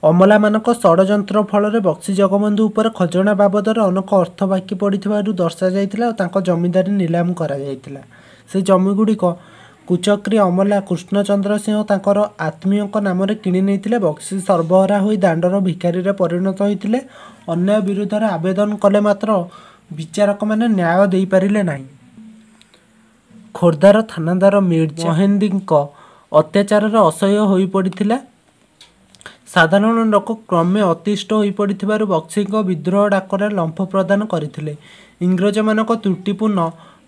Speaker 1: ଅମଲାମାନଙ୍କ ଷଡ଼ଯନ୍ତ୍ର ଫଳରେ ବକ୍ସି ଜଗବନ୍ଧୁ ଉପରେ ଖଜଣା ବାବଦରେ ଅନେକ ଅର୍ଥ ବାକି ପଡ଼ିଥିବାରୁ ଦର୍ଶାଯାଇଥିଲା ଓ ତାଙ୍କ ଜମିଦାରୀ ନିଲାମ କରାଯାଇଥିଲା ସେ ଜମିଗୁଡ଼ିକ କୁଚକ୍ରୀ ଅମଲା କୃଷ୍ଣଚନ୍ଦ୍ର ସିଂହ ତାଙ୍କର ଆତ୍ମୀୟଙ୍କ ନାମରେ କିଣି ନେଇଥିଲେ ବକ୍ସି ସର୍ବହରା ହୋଇ ଦାଣ୍ଡର ଭିକାରୀରେ ପରିଣତ ହୋଇଥିଲେ ଅନ୍ୟ ବିରୁଦ୍ଧରେ ଆବେଦନ କଲେ ମାତ୍ର ବିଚାରକମାନେ ନ୍ୟାୟ ଦେଇପାରିଲେ ନାହିଁ ଖୋର୍ଦ୍ଧାର ଥାନାଦାର ମିର୍ଜା ମହେନ୍ଦିଙ୍କ ଅତ୍ୟାଚାରରେ ଅସହ୍ୟ ହୋଇପଡ଼ିଥିଲା ସାଧାରଣ ଲୋକ କ୍ରମେ ଅତିଷ୍ଠ ହୋଇପଡ଼ିଥିବାରୁ ବକ୍ସିଙ୍କ ବିଦ୍ରୋହ ଡାକରା ଲମ୍ଫ ପ୍ରଦାନ କରିଥିଲେ ଇଂରେଜମାନଙ୍କ ତ୍ରୁଟିପୂର୍ଣ୍ଣ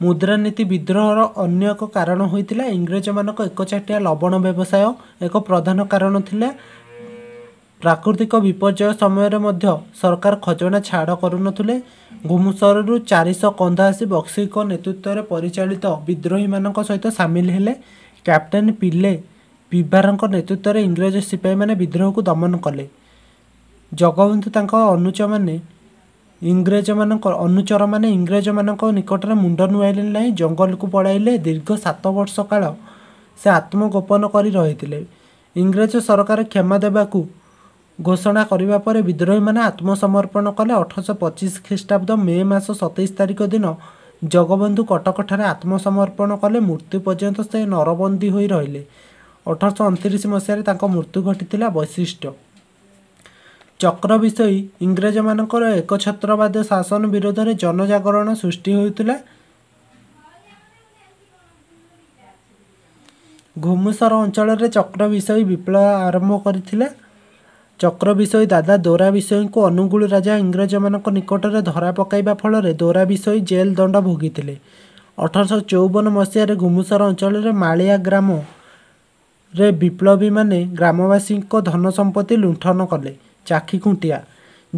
Speaker 1: ମୁଦ୍ରାନୀତି ବିଦ୍ରୋହର ଅନ୍ୟ ଏକ କାରଣ ହୋଇଥିଲା ଇଂରେଜମାନଙ୍କ ଏକଚାଟିଆ ଲବଣ ବ୍ୟବସାୟ ଏକ ପ୍ରଧାନ କାରଣ ଥିଲା ପ୍ରାକୃତିକ ବିପର୍ଯ୍ୟୟ ସମୟରେ ମଧ୍ୟ ସରକାର ଖଜଣା ଛାଡ଼ କରୁନଥିଲେ ଘୁମୁସରରୁ ଚାରିଶହ କନ୍ଧାସୀ ବକ୍ସିଙ୍କ ନେତୃତ୍ୱରେ ପରିଚାଳିତ ବିଦ୍ରୋହୀମାନଙ୍କ ସହିତ ସାମିଲ ହେଲେ କ୍ୟାପ୍ଟେନ୍ ପିଲେ ପିଭାରଙ୍କ ନେତୃତ୍ୱରେ ଇଂରେଜ ସିପାହୀମାନେ ବିଦ୍ରୋହକୁ ଦମନ କଲେ ଜଗବନ୍ଧୁ ତାଙ୍କ ଅନୁଚମାନେ ଇଂରେଜମାନଙ୍କ ଅନୁଚରମାନେ ଇଂରେଜମାନଙ୍କ ନିକଟରେ ମୁଣ୍ଡ ନୁଆଇଲେ ନାହିଁ ଜଙ୍ଗଲକୁ ପଳାଇଲେ ଦୀର୍ଘ ସାତ ବର୍ଷ କାଳ ସେ ଆତ୍ମଗୋପନ କରି ରହିଥିଲେ ଇଂରେଜ ସରକାର କ୍ଷମା ଦେବାକୁ ଘୋଷଣା କରିବା ପରେ ବିଦ୍ରୋହୀମାନେ ଆତ୍ମସମର୍ପଣ କଲେ ଅଠରଶହ ପଚିଶ ଖ୍ରୀଷ୍ଟାବ୍ଦ ମେ ମାସ ସତେଇଶ ତାରିଖ ଦିନ ଜଗବନ୍ଧୁ କଟକଠାରେ ଆତ୍ମସମର୍ପଣ କଲେ ମୃତ୍ୟୁ ପର୍ଯ୍ୟନ୍ତ ସେ ନରବନ୍ଦୀ ହୋଇ ରହିଲେ ଅଠରଶହ ଅଣତିରିଶ ମସିହାରେ ତାଙ୍କ ମୃତ୍ୟୁ ଘଟିଥିଲା ବୈଶିଷ୍ଟ୍ୟ ଚକ୍ର ବିଷୟ ଇଂରେଜମାନଙ୍କର ଏକଛତ୍ରବାଦ ଶାସନ ବିରୋଧରେ ଜନଜାଗରଣ ସୃଷ୍ଟି ହୋଇଥିଲା ଘୁମୁସର ଅଞ୍ଚଳରେ ଚକ୍ର ବିଷୟ ବିପ୍ଳବ ଆରମ୍ଭ କରିଥିଲା ଚକ୍ରବିଷୟୀ ଦାଦା ଦୋରା ବିଷୟଙ୍କୁ ଅନୁଗୁଳ ରାଜା ଇଂରେଜମାନଙ୍କ ନିକଟରେ ଧରା ପକାଇବା ଫଳରେ ଦୋରା ବିଷୟୀ ଜେଲ୍ ଦଣ୍ଡ ଭୋଗିଥିଲେ ଅଠରଶହ ଚଉବନ ମସିହାରେ ଘୁମୁସର ଅଞ୍ଚଳରେ ମାଳିଆ ଗ୍ରାମରେ ବିପ୍ଳବୀମାନେ ଗ୍ରାମବାସୀଙ୍କ ଧନ ସମ୍ପତ୍ତି ଲୁଣ୍ଠନ କଲେ ଚାକିଖୁଣ୍ଟିଆ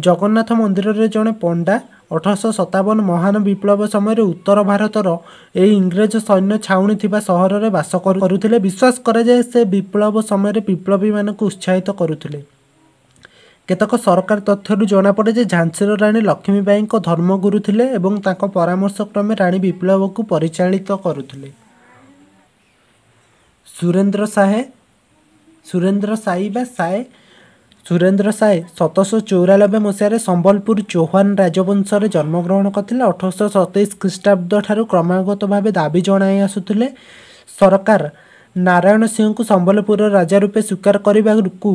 Speaker 1: ଜଗନ୍ନାଥ ମନ୍ଦିରରେ ଜଣେ ପଣ୍ଡା ଅଠରଶହ ସତାବନ ମହାନ ବିପ୍ଳବ ସମୟରେ ଉତ୍ତର ଭାରତର ଏହି ଇଂରେଜ ସୈନ୍ୟ ଛାଉଣି ଥିବା ସହରରେ ବାସ କରୁଥିଲେ ବିଶ୍ୱାସ କରାଯାଏ ସେ ବିପ୍ଳବ ସମୟରେ ବିପ୍ଳବୀମାନଙ୍କୁ ଉତ୍ସାହିତ କରୁଥିଲେ କେତେକ ସରକାରୀ ତଥ୍ୟରୁ ଜଣାପଡ଼େ ଯେ ଝାନ୍ସୀର ରାଣୀ ଲକ୍ଷ୍ମୀବାଈଙ୍କ ଧର୍ମଗୁରୁ ଥିଲେ ଏବଂ ତାଙ୍କ ପରାମର୍ଶ କ୍ରମେ ରାଣୀ ବିପ୍ଳବକୁ ପରିଚାଳିତ କରୁଥିଲେ ସୁରେନ୍ଦ୍ର ସାହେ ସୁରେନ୍ଦ୍ର ସାଇ ବା ସାଏ ସୁରେନ୍ଦ୍ର ସାଏ ସତରଶହ ଚଉରାନବେ ମସିହାରେ ସମ୍ବଲପୁର ଚୌହାନ ରାଜବଂଶରେ ଜନ୍ମଗ୍ରହଣ କରିଥିଲେ ଅଠରଶହ ସତେଇଶ ଖ୍ରୀଷ୍ଟାବ୍ଦଠାରୁ କ୍ରମାଗତ ଭାବେ ଦାବି ଜଣାଇ ଆସୁଥିଲେ ସରକାର ନାରାୟଣ ସିଂହଙ୍କୁ ସମ୍ବଲପୁରର ରାଜା ରୂପେ ସ୍ୱୀକାର କରିବାକୁ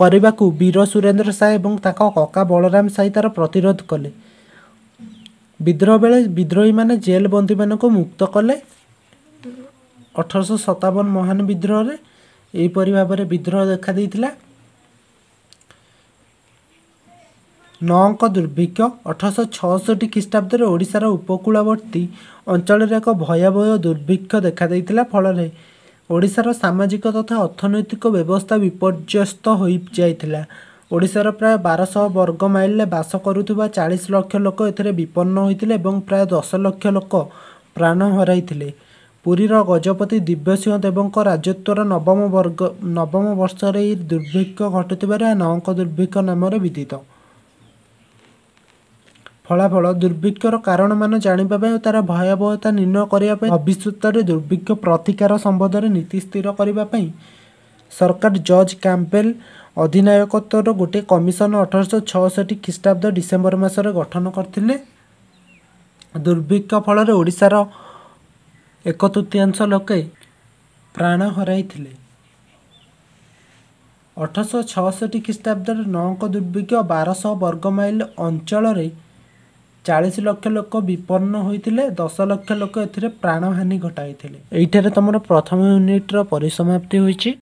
Speaker 1: କରିବାକୁ ବୀର ସୁରେନ୍ଦ୍ର ସାଏ ଏବଂ ତାଙ୍କ କକା ବଳରାମ ସାହି ତା'ର ପ୍ରତିରୋଧ କଲେ ବିଦ୍ରୋହ ବେଳେ ବିଦ୍ରୋହୀମାନେ ଜେଲ୍ ବନ୍ଦୀମାନଙ୍କୁ ମୁକ୍ତ କଲେ ଅଠରଶହ ସତାବନ ମହାନ ବିଦ୍ରୋହରେ ଏହିପରି ଭାବରେ ବିଦ୍ରୋହ ଦେଖାଦେଇଥିଲା ନଅଙ୍କ ଦୁର୍ଭିକ୍ଷ ଅଠରଶହ ଛଅଷଠି ଖ୍ରୀଷ୍ଟାବ୍ଦରେ ଓଡ଼ିଶାର ଉପକୂଳବର୍ତ୍ତୀ ଅଞ୍ଚଳରେ ଏକ ଭୟାବହ ଦୁର୍ଭିକ୍ଷ ଦେଖାଦେଇଥିଲା ଫଳରେ ଓଡ଼ିଶାର ସାମାଜିକ ତଥା ଅର୍ଥନୈତିକ ବ୍ୟବସ୍ଥା ବିପର୍ଯ୍ୟସ୍ତ ହୋଇଯାଇଥିଲା ଓଡ଼ିଶାର ପ୍ରାୟ ବାରଶହ ବର୍ଗ ମାଇଲରେ ବାସ କରୁଥିବା ଚାଳିଶ ଲକ୍ଷ ଲୋକ ଏଥିରେ ବିପନ୍ନ ହୋଇଥିଲେ ଏବଂ ପ୍ରାୟ ଦଶ ଲକ୍ଷ ଲୋକ ପ୍ରାଣ ହରାଇଥିଲେ ପୁରୀର ଗଜପତି ଦିବ୍ୟସିଂହ ଦେବଙ୍କ ରାଜତ୍ୱର ନବମ ବର୍ଗ ନବମ ବର୍ଷରେ ଏହି ଦୁର୍ଭିକ୍ଷ ଘଟୁଥିବାରୁ ଏହା ନଅଙ୍କ ଦୁର୍ଭିକ୍ଷ ନାମରେ ବିଦିତ ଫଳାଫଳ ଦୁର୍ଭିକ୍ଷର କାରଣମାନ ଜାଣିବା ପାଇଁ ଓ ତାର ଭୟାବହତା ନିର୍ଣ୍ଣୟ କରିବା ପାଇଁ ଭବିଷ୍ୟତରେ ଦୁର୍ଭିକ୍ଷ ପ୍ରତିକାର ସମ୍ବନ୍ଧରେ ନୀତି ସ୍ଥିର କରିବା ପାଇଁ ସରକାର ଜଜ୍ କ୍ୟାମ୍ପେଲ ଅଧିନାୟକତ୍ୱର ଗୋଟିଏ କମିଶନ ଅଠରଶହ ଛଅଷଠି ଖ୍ରୀଷ୍ଟାବ୍ଦ ଡିସେମ୍ବର ମାସରେ ଗଠନ କରିଥିଲେ ଦୁର୍ଭିକ୍ଷ ଫଳରେ ଓଡ଼ିଶାର ଏକ ତୃତୀୟାଂଶ ଲୋକେ ପ୍ରାଣ ହରାଇଥିଲେ ଅଠରଶହ ଛଅଷଠି ଖ୍ରୀଷ୍ଟାବ୍ଦରେ ନଅଙ୍କ ଦୁର୍ଭିକ୍ଷ ବାରଶହ ବର୍ଗ ମାଇଲ ଅଞ୍ଚଳରେ ଚାଳିଶ ଲକ୍ଷ ଲୋକ ବିପନ୍ନ ହୋଇଥିଲେ ଦଶ ଲକ୍ଷ ଲୋକ ଏଥିରେ ପ୍ରାଣହାନି ଘଟାଇଥିଲେ ଏଇଠାରେ ତୁମର ପ୍ରଥମ ୟୁନିଟ୍ର ପରିସମାପ୍ତି ହୋଇଛି